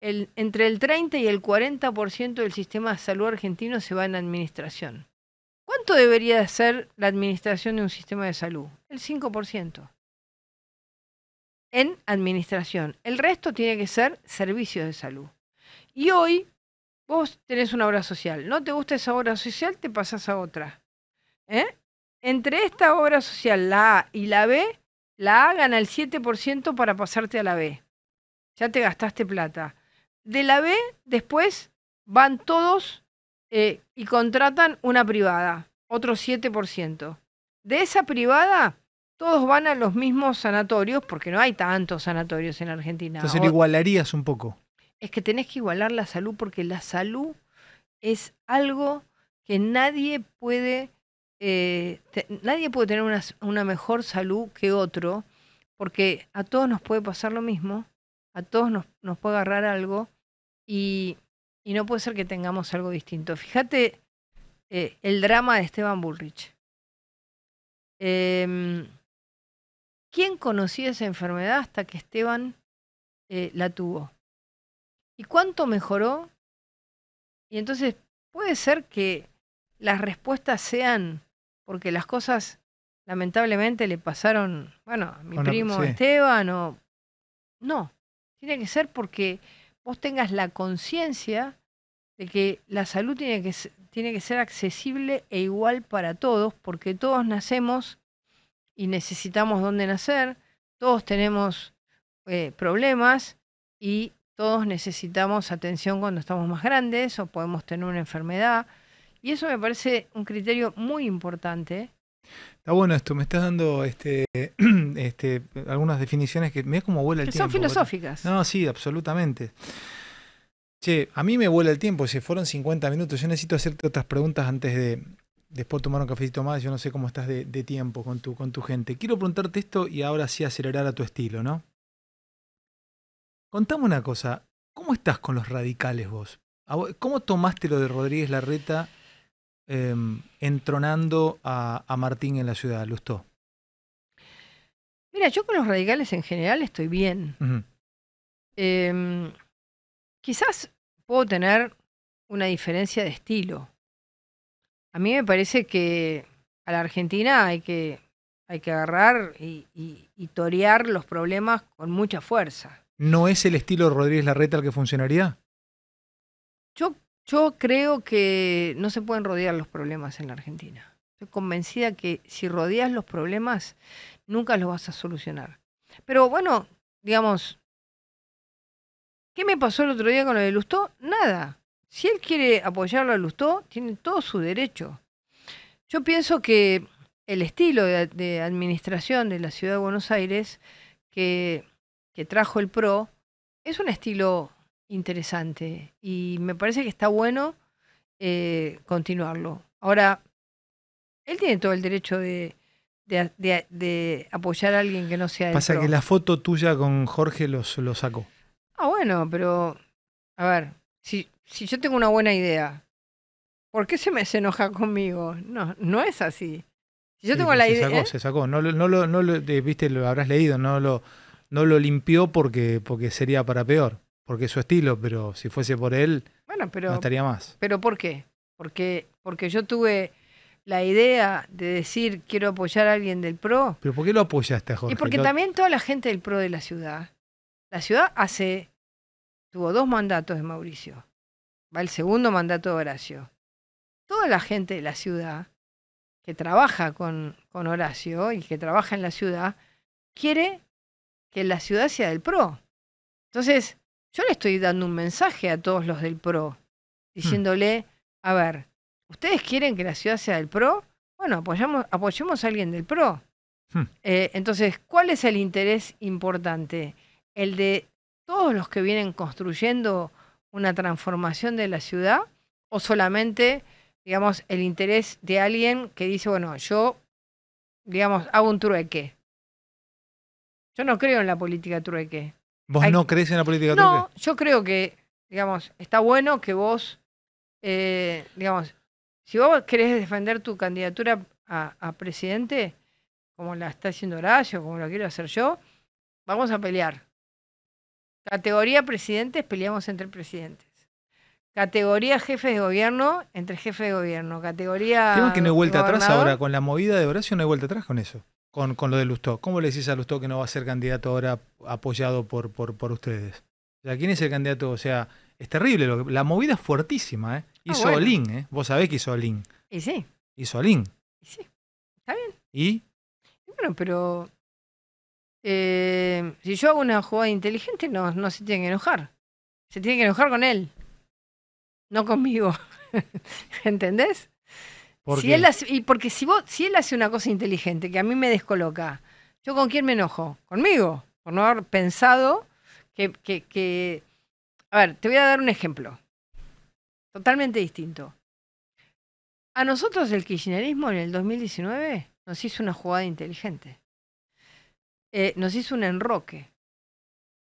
entre el 30 y el 40% del sistema de salud argentino se va en administración. ¿Cuánto debería ser la administración de un sistema de salud? El 5%. En administración. El resto tiene que ser servicios de salud. Y hoy vos tenés una obra social. No te gusta esa obra social, te pasas a otra. ¿Eh? Entre esta obra social, la A y la B, la A gana el 7% para pasarte a la B. Ya te gastaste plata de la B después van todos eh, y contratan una privada, otro 7%. De esa privada, todos van a los mismos sanatorios, porque no hay tantos sanatorios en Argentina. Entonces, igualarías un poco. Es que tenés que igualar la salud, porque la salud es algo que nadie puede, eh, nadie puede tener una, una mejor salud que otro, porque a todos nos puede pasar lo mismo, a todos nos, nos puede agarrar algo, y, no puede ser que tengamos algo distinto. Fíjate eh, el drama de Esteban Bullrich. Em, ¿Quién conocía esa enfermedad hasta que Esteban eh, la tuvo? ¿Y cuánto mejoró? Y entonces puede ser que las respuestas sean porque las cosas lamentablemente le pasaron, bueno, a mi primo Esteban o... No, tiene que ser porque vos tengas la conciencia de que la salud tiene que, tiene que ser accesible e igual para todos, porque todos nacemos y necesitamos dónde nacer, todos tenemos eh, problemas y todos necesitamos atención cuando estamos más grandes o podemos tener una enfermedad. Y eso me parece un criterio muy importante Está bueno esto, me estás dando este, este, algunas definiciones que me como vuela el tiempo. Son filosóficas. No, sí, absolutamente. Che, a mí me vuela el tiempo, se fueron 50 minutos. Yo necesito hacerte otras preguntas antes de después tomar un cafecito más. Yo no sé cómo estás de, tiempo con tu, con tu gente. Quiero preguntarte esto y ahora sí acelerar a tu estilo, ¿no? Contame una cosa, ¿cómo estás con los radicales vos? ¿Cómo tomaste lo de Rodríguez Larreta Em, entronando a, Martín en la ciudad, Lustó? Mira, yo con los radicales en general estoy bien. Em, quizás puedo tener una diferencia de estilo. A mí me parece que a la Argentina hay que, hay que agarrar y, torear los problemas con mucha fuerza. ¿No es el estilo de Rodríguez Larreta el que funcionaría? Yo yo creo que no se pueden rodear los problemas en la Argentina. Estoy convencida que si rodeas los problemas, nunca los vas a solucionar. Pero bueno, digamos, ¿qué me pasó el otro día con lo de Lustó? Nada. Si él quiere apoyarlo a Lustó, tiene todo su derecho. Yo pienso que el estilo de, administración de la ciudad de Buenos Aires que trajo el PRO es un estilo interesante y me parece que está bueno eh, continuarlo. Ahora, él tiene todo el derecho de, de, apoyar a alguien que no sea... Pasa que la foto tuya con Jorge lo sacó. Ah, bueno, pero a ver, si, si yo tengo una buena idea, ¿por qué se me enoja conmigo? No, no es así. Si yo tengo la se Sacó, ¿eh? Se sacó, no, no, lo, no eh, viste, lo habrás leído, no lo, no lo limpió porque, porque sería para peor porque es su estilo, pero si fuese por él, bueno, pero, no estaría más. ¿Pero por qué? Porque, porque yo tuve la idea de decir quiero apoyar a alguien del PRO. ¿Pero por qué lo apoyaste, Jorge? Y porque también toda la gente del PRO de la ciudad. La ciudad hace, tuvo dos mandatos de Mauricio. Va el segundo mandato de Horacio. Toda la gente de la ciudad que trabaja con, con Horacio y que trabaja en la ciudad, quiere que la ciudad sea del PRO. Entonces, yo le estoy dando un mensaje a todos los del PRO, mm. diciéndole, a ver, ¿ustedes quieren que la ciudad sea del PRO? Bueno, apoyemos a alguien del PRO. Mm. Eh, entonces, ¿cuál es el interés importante? El de todos los que vienen construyendo una transformación de la ciudad o solamente, digamos, el interés de alguien que dice, bueno, yo, digamos, hago un trueque. Yo no creo en la política trueque. ¿Vos no crees en la política no, No, yo creo que, digamos, está bueno que vos, eh, digamos, si vos querés defender tu candidatura a, presidente, como la está haciendo Horacio, como lo quiero hacer yo, vamos a pelear. Categoría presidentes, peleamos entre presidentes. Categoría jefe de gobierno, entre jefe de gobierno. Categoría. Creo que no hay vuelta atrás ahora. Con la movida de Horacio no hay vuelta atrás con eso con, con lo de Lustó. ¿Cómo le decís a Lustó que no va a ser candidato ahora apoyado por, por, por ustedes? O sea, ¿quién es el candidato? O sea, es terrible. Lo la movida es fuertísima, ¿eh? Ah, hizo Olin, ¿eh? Vos sabés que hizo Olin. Y sí. Hizo Olin. Y sí. Está bien. ¿Y? bueno, pero. Eh, si yo hago una jugada inteligente, no, no se tiene que enojar. Se tiene que enojar con él. No conmigo. ¿Entendés? y porque si, él hace una cosa inteligente que a mí me descoloca, ¿yo con quién me enojo? Conmigo, por no haber pensado que, A ver, te voy a dar un ejemplo, totalmente distinto. A nosotros el kirchnerismo en el 2019 nos hizo una jugada inteligente. Eh, nos hizo un enroque.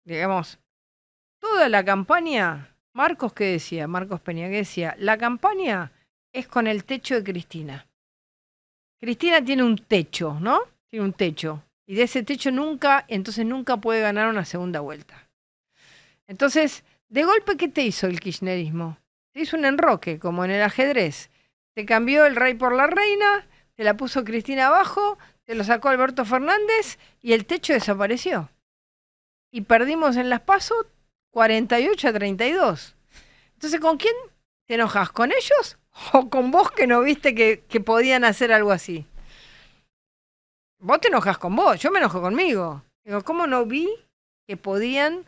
Digamos, toda la campaña, Marcos que decía, Marcos Peña ¿qué decía, la campaña es con el techo de Cristina. Cristina tiene un techo, ¿no? Tiene un techo. Y de ese techo nunca, entonces nunca puede ganar una segunda vuelta. Entonces, de golpe, ¿qué te hizo el kirchnerismo? Te hizo un enroque, como en el ajedrez. Te cambió el rey por la reina, te la puso Cristina abajo, te lo sacó Alberto Fernández y el techo desapareció. Y perdimos en las pasos 48 a 32. Entonces, ¿con quién te enojas? ¿Con ellos o con vos que no viste que, que podían hacer algo así. Vos te enojas con vos, yo me enojo conmigo. Digo, ¿cómo no vi que podían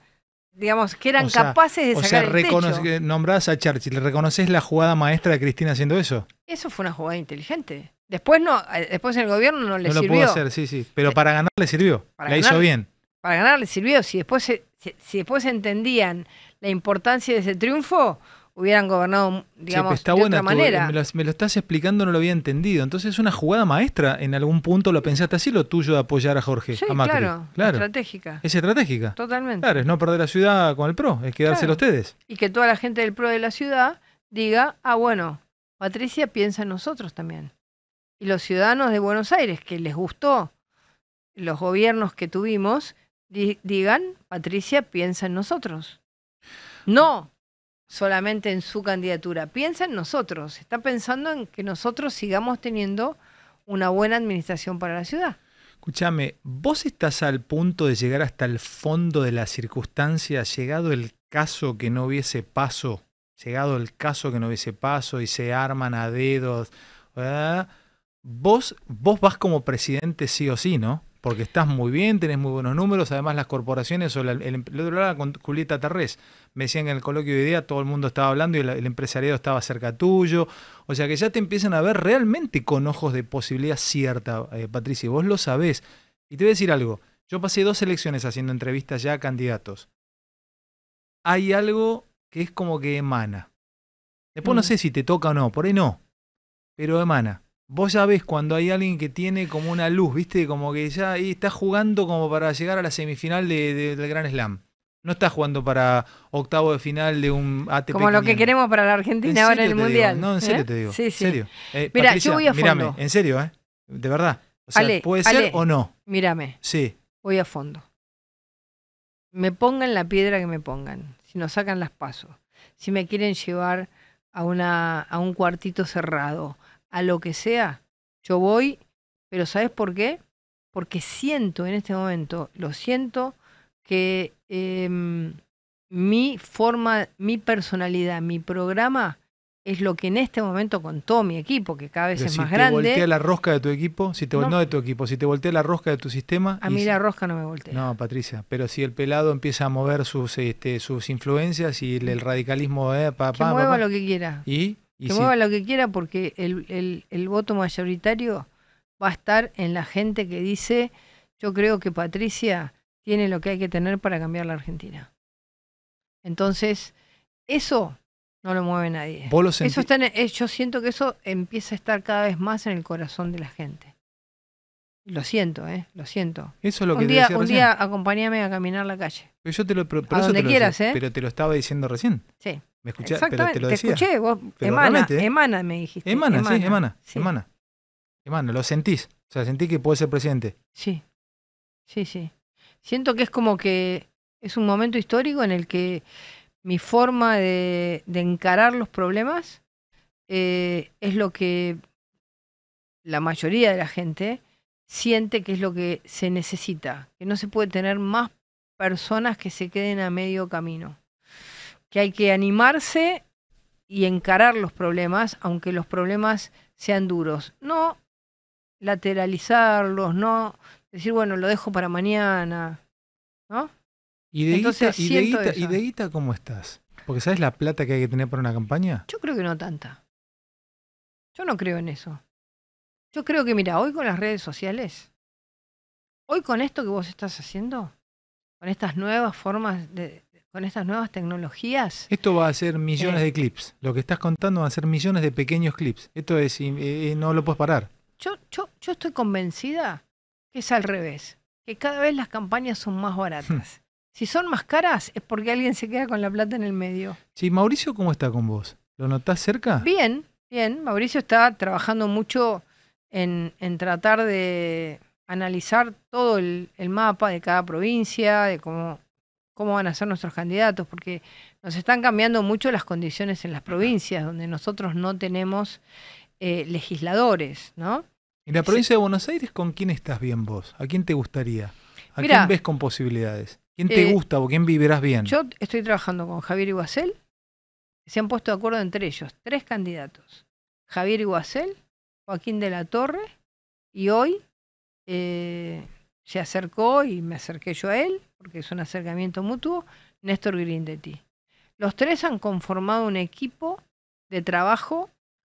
digamos, que eran capaces de o sacar sea, el nombrás a Churchill, ¿reconoces la jugada maestra de Cristina haciendo eso? Eso fue una jugada inteligente. Después no, eh, después el gobierno no le sirvió. No lo pudo hacer, sí, sí. Pero eh, para ganar le sirvió. la hizo bien. Para ganar le sirvió. Si después, si después entendían la importancia de ese triunfo, hubieran gobernado, de otra manera. Me lo, estás explicando, no lo había entendido. Entonces es una jugada maestra. En algún punto lo pensaste así, lo tuyo de apoyar a Jorge, a Macri. Claro, estratégica. Es estratégica. Totalmente. Claro, es no perder la ciudad con el PRO, es quedárselo a ustedes. Y que toda la gente del PRO de la ciudad diga, ah, bueno, Patricia piensa en nosotros también. Y los ciudadanos de Buenos Aires, que les gustó los gobiernos que tuvimos, digan, Patricia piensa en nosotros. No, solamente en su candidatura, piensa en nosotros, está pensando en que nosotros sigamos teniendo una buena administración para la ciudad. Escúchame, ¿vos estás al punto de llegar hasta el fondo de la circunstancia, llegado el caso que no hubiese paso, llegado el caso que no hubiese paso y se arman a dedos? Vos, vos vas como presidente sí o sí, ¿no? porque estás muy bien, tenés muy buenos números, además las corporaciones, o el, otro lado con Julieta Terrés, me decían que en el coloquio de idea todo el mundo estaba hablando y el, empresariado estaba cerca tuyo, o sea que ya te empiezan a ver realmente con ojos de posibilidad cierta, eh, Patricia. Patricia, vos lo sabés. Y te voy a decir algo, yo pasé dos elecciones haciendo entrevistas ya a candidatos. Hay algo que es como que emana. Después no mm. sé si te toca o no, por ahí no, pero emana vos sabés cuando hay alguien que tiene como una luz, ¿viste? Como que ya está jugando como para llegar a la semifinal del Gran Slam. No está jugando para octavo de final de un ATP. Como lo que queremos para la Argentina ahora en el Mundial. no, en serio ¿Eh? te digo. serio. Eh, Mira, yo voy a fondo. Mírame, en serio, ¿eh? De verdad. O sea, puede ser o no. Mírame. Sí. Voy a fondo. Me pongan la piedra que me pongan. Si nos sacan las pasos. Si me quieren llevar a, una, a un cuartito cerrado a lo que sea, yo voy, pero ¿sabes por qué? Porque siento en este momento, lo siento, que em, mi forma, mi personalidad, mi programa es lo que en este momento con todo mi equipo, que cada vez es más grande. Si te voltea la rosca de tu equipo, si te no, de tu equipo, si te voltea la rosca de tu sistema. A mí la rosca no me voltea. No, Patricia, pero si el pelado empieza a mover sus este, sus influencias y el, mm. radicalismo eh, pa, que mueva lo que quiera. Y que mueva lo que quiera porque el, voto mayoritario va a estar en la gente que dice, yo creo que Patricia tiene lo que hay que tener para cambiar la Argentina. Entonces, eso no lo mueve nadie. eso está eh, yo siento que eso empieza a estar cada vez más en el corazón de la gente. Lo siento, ¿eh? Lo siento. un día, Un día acompáñame a caminar la calle. Pero yo te lo, Pero ¿eh? te lo estaba diciendo recién. Sí. Me escuché, pero te lo escuché, vos, emana, ¿eh? emana me dijiste. Emana, sí, emana, emana. lo sentís. O sea, sentí que puede ser presidente. Sí, sí, sí. Siento que es como que es un momento histórico en el que mi forma de, de encarar los problemas eh, es lo que la mayoría de la gente siente que es lo que se necesita, que no se puede tener más personas que se queden a medio camino que hay que animarse y encarar los problemas, aunque los problemas sean duros. No lateralizarlos, no decir, bueno, lo dejo para mañana, ¿no? ¿Y cómo estás? Porque ¿sabes la plata que hay que tener para una campaña? Yo creo que no tanta. Yo no creo en eso. Yo creo que, mira, hoy con las redes sociales, hoy con esto que vos estás haciendo, con estas nuevas formas de, con estas nuevas tecnologías. Esto va a ser millones eh. de clips. Lo que estás contando va a ser millones de pequeños clips. Esto es, eh, eh, no lo puedes parar. Yo, yo, estoy convencida que es al revés, que cada vez las campañas son más baratas. Hmm. si son más caras es porque alguien se queda con la plata en el medio. Sí, Mauricio, ¿cómo está con vos? ¿Lo notás cerca? Bien, bien. Mauricio está trabajando mucho en, tratar de analizar todo el mapa de cada provincia, de cómo cómo van a ser nuestros candidatos, porque nos están cambiando mucho las condiciones en las provincias, donde nosotros no tenemos eh, legisladores, ¿no? En la provincia de Buenos Aires, ¿con quién estás bien vos? ¿A quién te gustaría? ¿A quién ves con posibilidades? ¿Quién te eh, gusta o quién vivirás bien? Yo estoy trabajando con Javier Iguacel. Se han puesto de acuerdo entre ellos tres candidatos. Javier Iguacel, Joaquín de la Torre y hoy eh, se acercó y me acerqué yo a él, porque es un acercamiento mutuo, Néstor Grindetti. Los tres han conformado un equipo de trabajo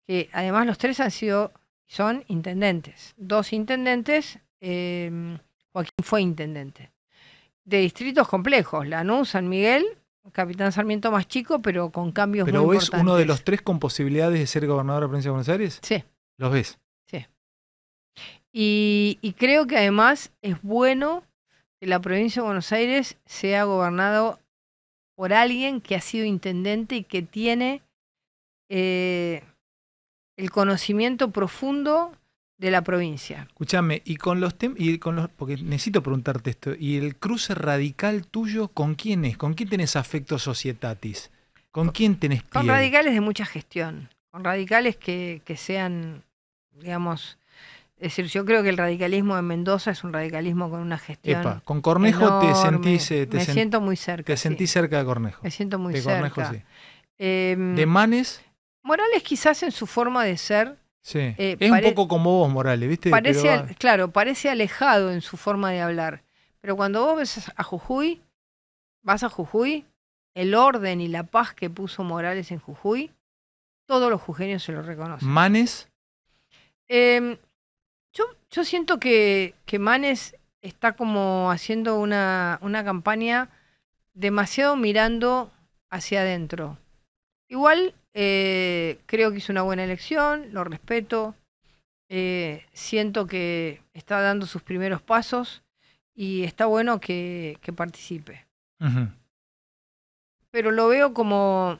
que además los tres han sido, son intendentes. Dos intendentes, eh, Joaquín fue intendente, de distritos complejos, Lanús, San Miguel, Capitán Sarmiento más chico, pero con cambios ¿Pero muy ves uno de los tres con posibilidades de ser gobernador de la provincia de Buenos Aires? Sí. ¿Los ves? Y, creo que además es bueno que la provincia de Buenos Aires sea gobernado por alguien que ha sido intendente y que tiene eh, el conocimiento profundo de la provincia. Escúchame, y con los temas, y con los porque necesito preguntarte esto, y el cruce radical tuyo con quién es? ¿Con quién tenés afecto societatis? ¿Con, quién tenés Con radicales de mucha gestión, con radicales que sean digamos es decir, yo creo que el radicalismo de Mendoza es un radicalismo con una gestión. Epa, con Cornejo te sentís. Eh, te me siento muy cerca. Te sentís cerca de Cornejo. Me siento muy cerca. de Cornejo, sí. Em, de Manes. Morales, quizás en su forma de ser. Sí. Eh, es un poco como vos, Morales, ¿viste? claro, parece alejado en su forma de hablar. Pero cuando vos ves a Jujuy, vas a Jujuy, el orden y la paz que puso Morales en Jujuy, todos los jujeños se lo reconocen. ¿Manes? Eh, yo siento que, que Manes está como haciendo una, una campaña demasiado mirando hacia adentro. Igual eh, creo que hizo una buena elección, lo respeto, eh, siento que está dando sus primeros pasos y está bueno que, que participe. Pero lo veo como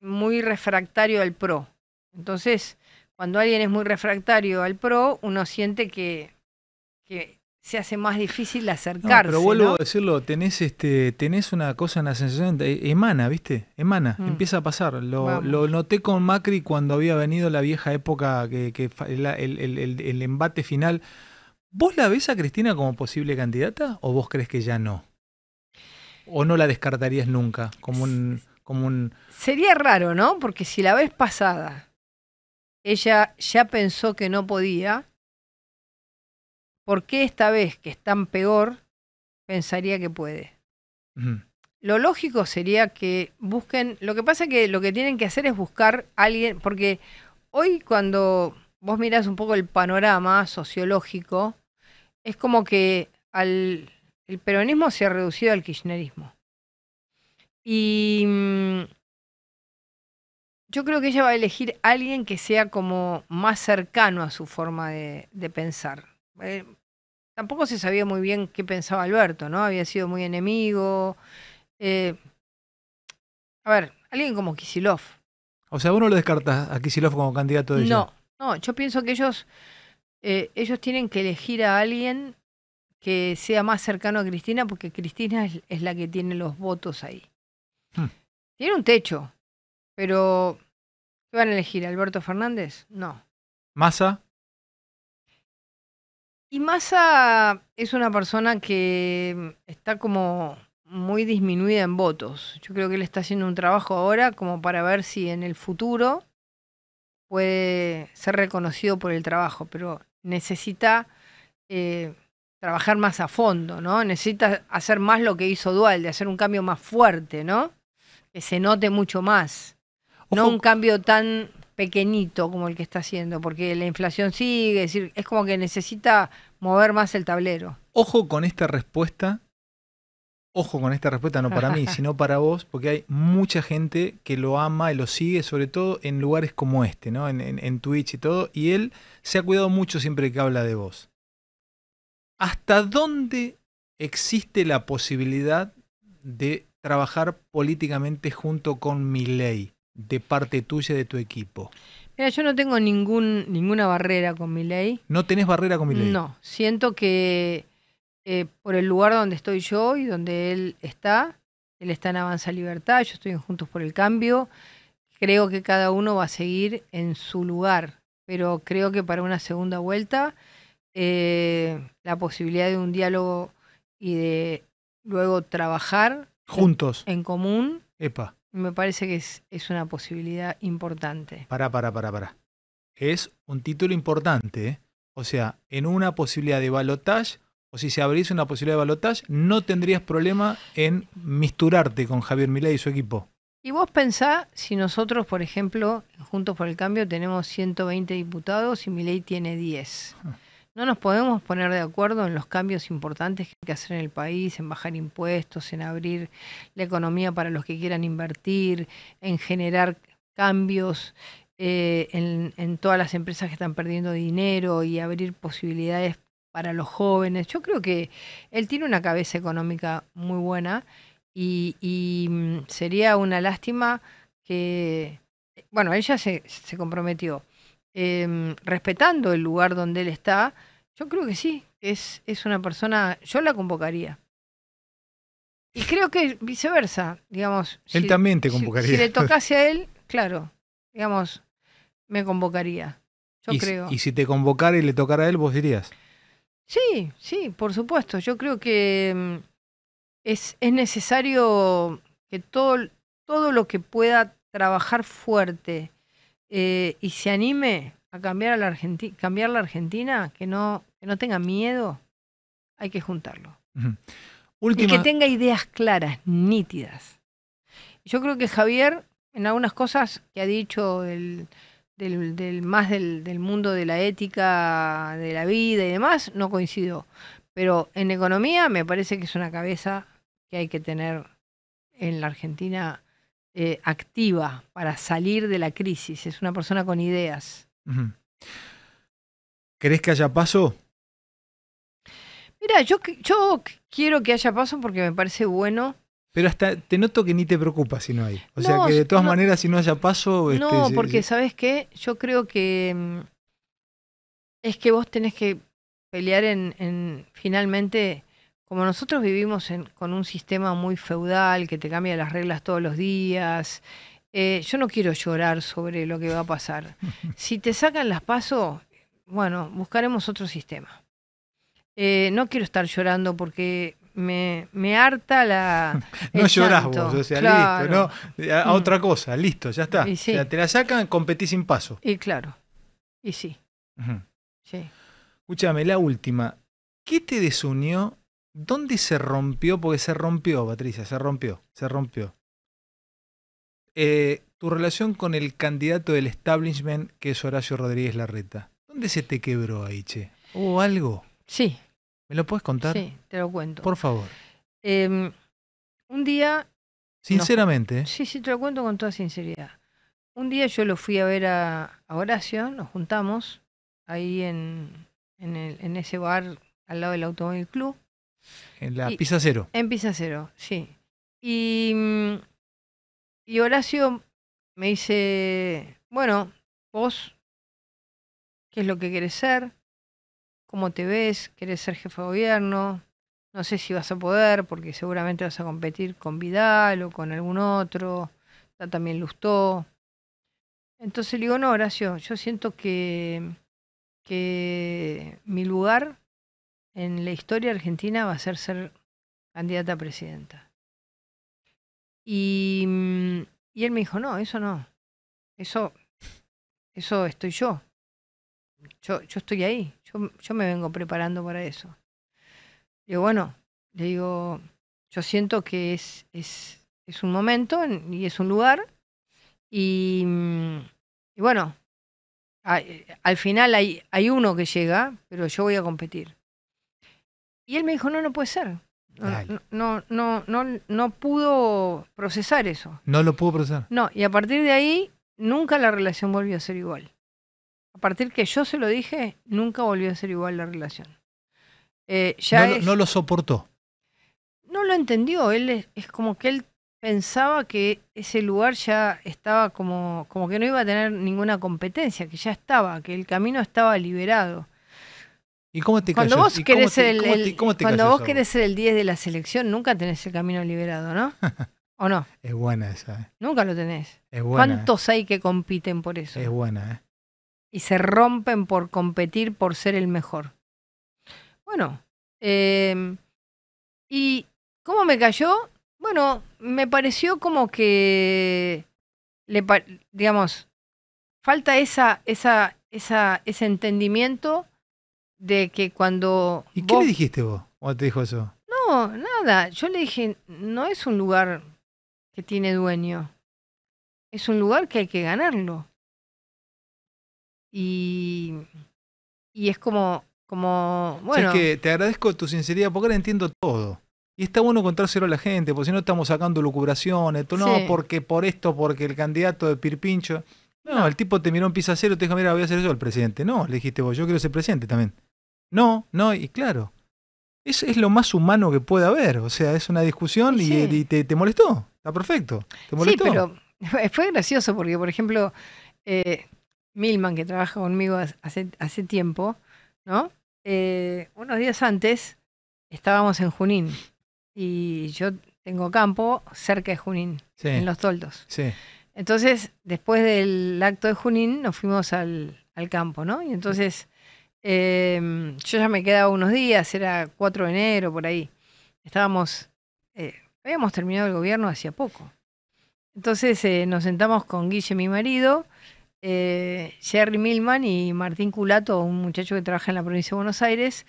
muy refractario al PRO. Entonces, cuando alguien es muy refractario al pro, uno siente que, se hace más difícil acercarse. pero vuelvo a decirlo, tenés, este, tenés una cosa en sensación, emana, ¿viste? Emana, mm. empieza a pasar. Lo, noté con Macri cuando había venido la vieja época, que, el, embate final. ¿Vos la ves a Cristina como posible candidata o vos crees que ya no? ¿O no la descartarías nunca? Como un, como un... Sería raro, ¿no? Porque si la ves pasada ella ya pensó que no podía. ¿Por qué esta vez que es tan peor pensaría que puede? Lo lógico sería que busquen, lo que pasa es que lo que tienen que hacer es buscar a alguien, porque hoy cuando vos mirás un poco el panorama sociológico, es como que al, el peronismo se ha reducido al kirchnerismo. Y mm, yo creo que ella va a elegir a alguien que sea como más cercano a su forma de, pensar. Eh, tampoco se sabía muy bien qué pensaba Alberto, ¿no? Había sido muy enemigo. Eh, a ver, alguien como Kisilov. O sea, ¿uno lo descarta a Kisilov como candidato de ella. No, no, yo pienso que ellos, eh, ellos tienen que elegir a alguien que sea más cercano a Cristina, porque Cristina es, la que tiene los votos ahí. Hmm. Tiene un techo, pero ¿Qué van a elegir? ¿Alberto Fernández? No. Masa. Y Massa es una persona que mm, está como muy disminuida en votos. Yo creo que él está haciendo un trabajo ahora como para ver si en el futuro puede ser reconocido por el trabajo, pero necesita eh, trabajar más a fondo, ¿no? Necesita hacer más lo que hizo Dual, de hacer un cambio más fuerte, ¿no? Que se note mucho más. No un cambio tan pequeñito como el que está haciendo, porque la inflación sigue, es como que necesita mover más el tablero. Ojo con esta respuesta, ojo con esta respuesta, no para mí, sino para vos, porque hay mucha gente que lo ama y lo sigue, sobre todo en lugares como este, ¿no? En, en Twitch y todo, y él se ha cuidado mucho siempre que habla de vos. ¿Hasta dónde existe la posibilidad de trabajar políticamente junto con mi ley? de parte tuya de tu equipo? Mira, yo no tengo ningún, ninguna barrera con mi ley. ¿No tenés barrera con mi ley? No, siento que eh, por el lugar donde estoy yo y donde él está, él está en Avanza Libertad, yo estoy en Juntos por el Cambio, creo que cada uno va a seguir en su lugar, pero creo que para una segunda vuelta eh, la posibilidad de un diálogo y de luego trabajar juntos en, en común Epa. Me parece que es, una posibilidad importante. Para, para, para, para. Es un título importante. ¿eh? O sea, en una posibilidad de balotaje o si se abriese una posibilidad de balotaje no tendrías problema en misturarte con Javier Milei y su equipo. Y vos pensás si nosotros, por ejemplo, Juntos por el Cambio tenemos 120 diputados y Milei tiene 10. No nos podemos poner de acuerdo en los cambios importantes que hay que hacer en el país, en bajar impuestos, en abrir la economía para los que quieran invertir, en generar cambios eh, en, todas las empresas que están perdiendo dinero y abrir posibilidades para los jóvenes. Yo creo que él tiene una cabeza económica muy buena y, mm, sería una lástima que, bueno, ella se comprometió Em, respetando el lugar donde él está, yo creo que sí, es, es una persona, yo la convocaría. Y creo que viceversa, digamos. Él también te convocaría. Si, le tocase a él, claro, digamos, me convocaría. Yo creo. Y si te convocara y le tocara a él, vos dirías. Sí, sí, por supuesto. Yo creo que em, es, es necesario que todo, todo lo que pueda trabajar fuerte eh, y se anime a cambiar, a la, cambiar la Argentina, que no, no tenga miedo, hay que juntarlo. Y que tenga ideas claras, nítidas. Yo creo que Javier, en algunas cosas que ha dicho del, más del, mundo de la ética, de la vida y demás, no coincido. Pero en economía me parece que es una cabeza que hay que tener en la Argentina eh, activa para salir de la crisis, es una persona con ideas. ¿Crees que haya paso? Mira, yo, quiero que haya paso porque me parece bueno. Pero hasta te noto que ni te preocupas si no hay. O sea que de todas maneras, si no haya paso. Este, no, porque, ¿sabes qué? Yo creo que mm, es que vos tenés que pelear en finalmente como nosotros vivimos con un sistema muy feudal que te cambia las reglas todos los días, eh, yo no quiero llorar sobre lo que va a pasar. Si te sacan las pasos, bueno, buscaremos otro sistema. Eh, no quiero estar llorando porque me, harta la. no llorás vos, o sea, listo, ¿no? A, mm. otra cosa, listo, ya está. O te la sacan, competís sin paso. Y claro, y sí. sí. Escúchame, la última. ¿Qué te desunió ¿Dónde se rompió? Porque se rompió, Patricia, se rompió, se rompió. Eh, tu relación con el candidato del establishment que es Horacio Rodríguez Larreta. ¿Dónde se te quebró ahí, che? ¿Hubo algo? Sí. ¿Me lo puedes contar? Sí, te lo cuento. Por favor. Em, un día... Sinceramente. ¿eh? Sí, sí, te lo cuento con toda sinceridad. Un día yo lo fui a ver a, Horacio, nos juntamos ahí en, en ese bar al lado del Automóvil Club en la Pisa Cero. En Pisa Cero, sí. Y, mm, y Horacio me dice, bueno, vos, ¿qué es lo que querés ser? ¿Cómo te ves? ¿Querés ser jefe de gobierno? No sé si vas a poder, porque seguramente vas a competir con Vidal o con algún otro. Está también Lustó. Entonces le digo, no, Horacio, yo siento que, que mi lugar en la historia argentina va a ser ser candidata a presidenta. Mm, y, él me dijo, no, eso no. Eso, eso estoy yo. Yo, yo estoy ahí. Yo, yo me vengo preparando para eso. Y bueno, le digo, yo siento que es, es, es un momento y es un lugar. Y, mm, y bueno, eh, al final hay, hay uno que llega, pero yo voy a competir. Y él me dijo, no, no puede ser. No, no, no, no, pudo procesar eso. No lo pudo procesar. No, y a partir de ahí nunca la relación volvió a ser igual. A partir que yo se lo dije, nunca volvió a ser igual la relación. Eh, ya no, lo soportó. No lo entendió. Él es, como que él pensaba que ese lugar ya estaba como, como que no iba a tener ninguna competencia, que ya estaba, que el camino estaba liberado ¿Y cómo te cuando Vos querés cuando vos querés ser el 10 de la selección, nunca tenés el camino liberado, ¿no? ¿O no? Es buena esa. ¿eh? Nunca lo tenés. Es buena. ¿eh? ¿Cuántos hay que compiten por eso? Es buena, ¿eh? Y se rompen por competir, por ser el mejor. Bueno, em, ¿y cómo me cayó? Bueno, me pareció como que, le, digamos, falta esa, esa, esa, ese entendimiento de que cuando... ¿Y qué le dijiste vos cuando te dijo eso? No, nada. Yo le dije, no es un lugar que tiene dueño. Es un lugar que hay que ganarlo. Y, y es como, como bueno. es que te agradezco tu sinceridad porque ahora entiendo todo. Y está bueno contárselo a la gente, porque si no estamos sacando lucubraciones, no, porque por esto, porque el candidato de Pirpincho. No, no. el tipo te miró en pizacero y te dijo, mira, voy a ser yo el presidente. No, le dijiste vos, yo quiero ser presidente también no, no, y claro. Es, es lo más humano que puede haber. O sea, es una discusión y, te, molestó. Está perfecto. ¿Te molestó? Sí, pero fue gracioso porque, por ejemplo, eh, Milman, que trabaja conmigo hace, hace tiempo, ¿no? Eh, unos días antes estábamos en Junín y yo tengo campo cerca de Junín, en Los Toldos. Sí. Entonces, después del acto de Junín, nos fuimos al, al campo, ¿no? Y entonces Em, yo ya me quedaba unos días, era 4 de enero por ahí. Estábamos, eh, habíamos terminado el gobierno hacía poco. Entonces eh, nos sentamos con Guille, mi marido, eh, Jerry Milman y Martín Culato, un muchacho que trabaja en la provincia de Buenos Aires.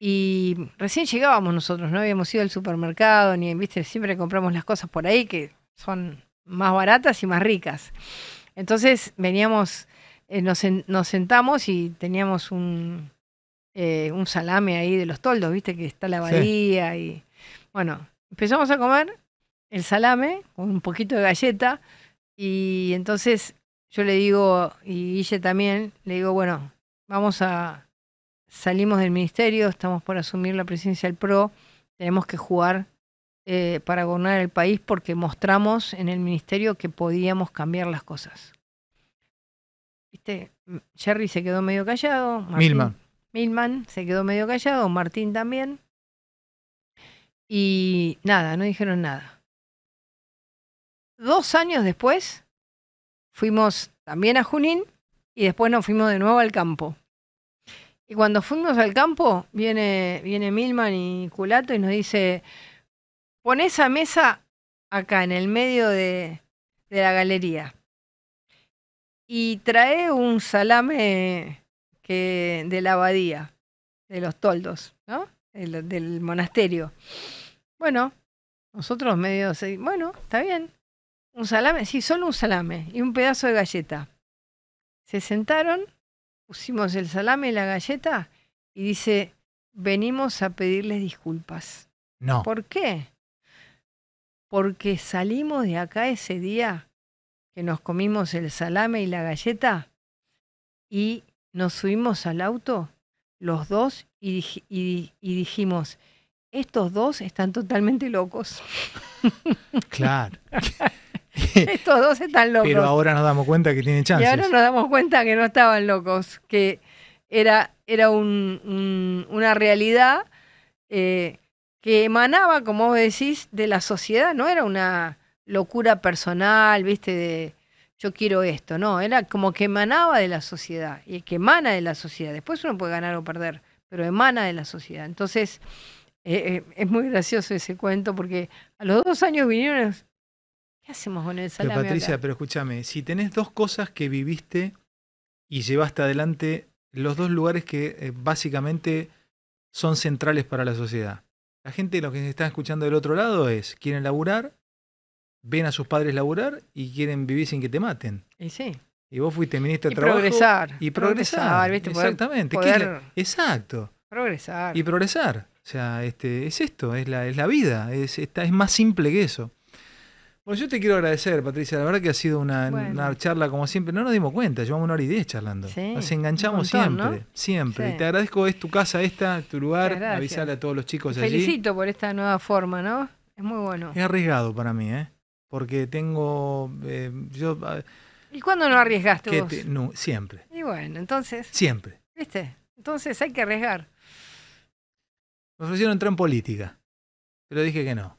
Y recién llegábamos nosotros, no habíamos ido al supermercado, ni, viste, siempre compramos las cosas por ahí que son más baratas y más ricas. Entonces veníamos eh, nos, nos, sentamos y teníamos un, eh, un salame ahí de los toldos, viste que está la bahía y bueno, empezamos a comer el salame con un poquito de galleta y entonces yo le digo, y Guille también, le digo, bueno, vamos a, salimos del ministerio, estamos por asumir la presidencia del PRO, tenemos que jugar eh, para gobernar el país porque mostramos en el ministerio que podíamos cambiar las cosas. Jerry se quedó medio callado. Milman. Milman se quedó medio callado, Martín también. Y nada, no dijeron nada. Dos años después, fuimos también a Junín y después nos fuimos de nuevo al campo. Y cuando fuimos al campo, viene, viene Milman y Culato y nos dice, pon esa mesa acá en el medio de, de la galería y trae un salame que, de la abadía, de los toldos, ¿no? del monasterio. Bueno, nosotros medio, bueno, está bien. Un salame, sí, solo un salame y un pedazo de galleta. Se sentaron, pusimos el salame y la galleta y dice, venimos a pedirles disculpas. No. ¿Por qué? Porque salimos de acá ese día que nos comimos el salame y la galleta y nos subimos al auto los dos y, dijimos, estos dos están totalmente locos. Claro. estos dos están locos. Pero ahora nos damos cuenta que tienen chances. Y ahora nos damos cuenta que no estaban locos, que era, era una realidad eh, que emanaba, como vos decís, de la sociedad, no era una locura personal, viste, de yo quiero esto, no, era como que emanaba de la sociedad, y que emana de la sociedad, después uno puede ganar o perder, pero emana de la sociedad. Entonces, eh, eh, es muy gracioso ese cuento porque a los dos años vinieron, ¿qué hacemos con el salario? Patricia, pero escúchame, si tenés dos cosas que viviste y llevaste adelante, los dos lugares que eh, básicamente son centrales para la sociedad. La gente lo que se está escuchando del otro lado es, quieren laburar ven a sus padres laburar y quieren vivir sin que te maten. Y sí. Y vos fuiste ministro de y Progresar, y progresar. Exactamente. Exacto. Progresar. Y progresar. O sea, este, es esto, es la, es la vida. Es, esta, es más simple que eso. Bueno, yo te quiero agradecer, Patricia. La verdad que ha sido una, charla como siempre. No nos dimos cuenta, llevamos una hora y diez charlando. Sí, nos enganchamos siempre, siempre. Y te agradezco, es tu casa esta, tu lugar. Avisarle a todos los chicos Felicito por esta nueva forma, ¿no? Es muy bueno. Es arriesgado para mí, ¿eh? porque tengo... Eh, yo, ah, ¿Y cuándo no arriesgaste no, siempre. Y bueno, entonces... Siempre. ¿Viste? Entonces hay que arriesgar. Me ofrecieron entrar en política, pero dije que no.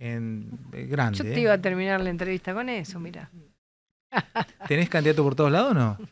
En, eh, grande. Yo te iba a ¿eh? terminar la entrevista con eso, mira. ¿Tenés candidato por todos lados o no?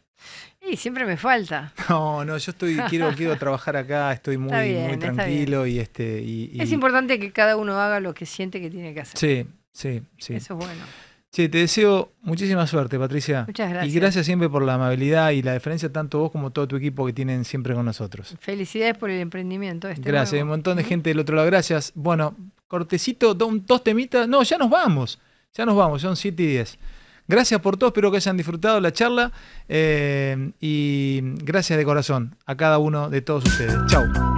Y siempre me falta. No, no, yo estoy, quiero, quiero trabajar acá, estoy muy, muy tranquilo y este. Es importante que cada uno haga lo que siente que tiene que hacer. Sí, Sí, sí. Eso es bueno. Sí, te deseo muchísima suerte, Patricia. Muchas gracias. Y gracias siempre por la amabilidad y la deferencia, tanto vos como todo tu equipo que tienen siempre con nosotros. Felicidades por el emprendimiento. Este gracias, un montón de gente del otro lado. Gracias. Bueno, cortecito, dos temitas. No, ya nos vamos. Ya nos vamos, son 7 y 10. Gracias por todo, espero que hayan disfrutado la charla eh, y gracias de corazón a cada uno de todos ustedes. Chao.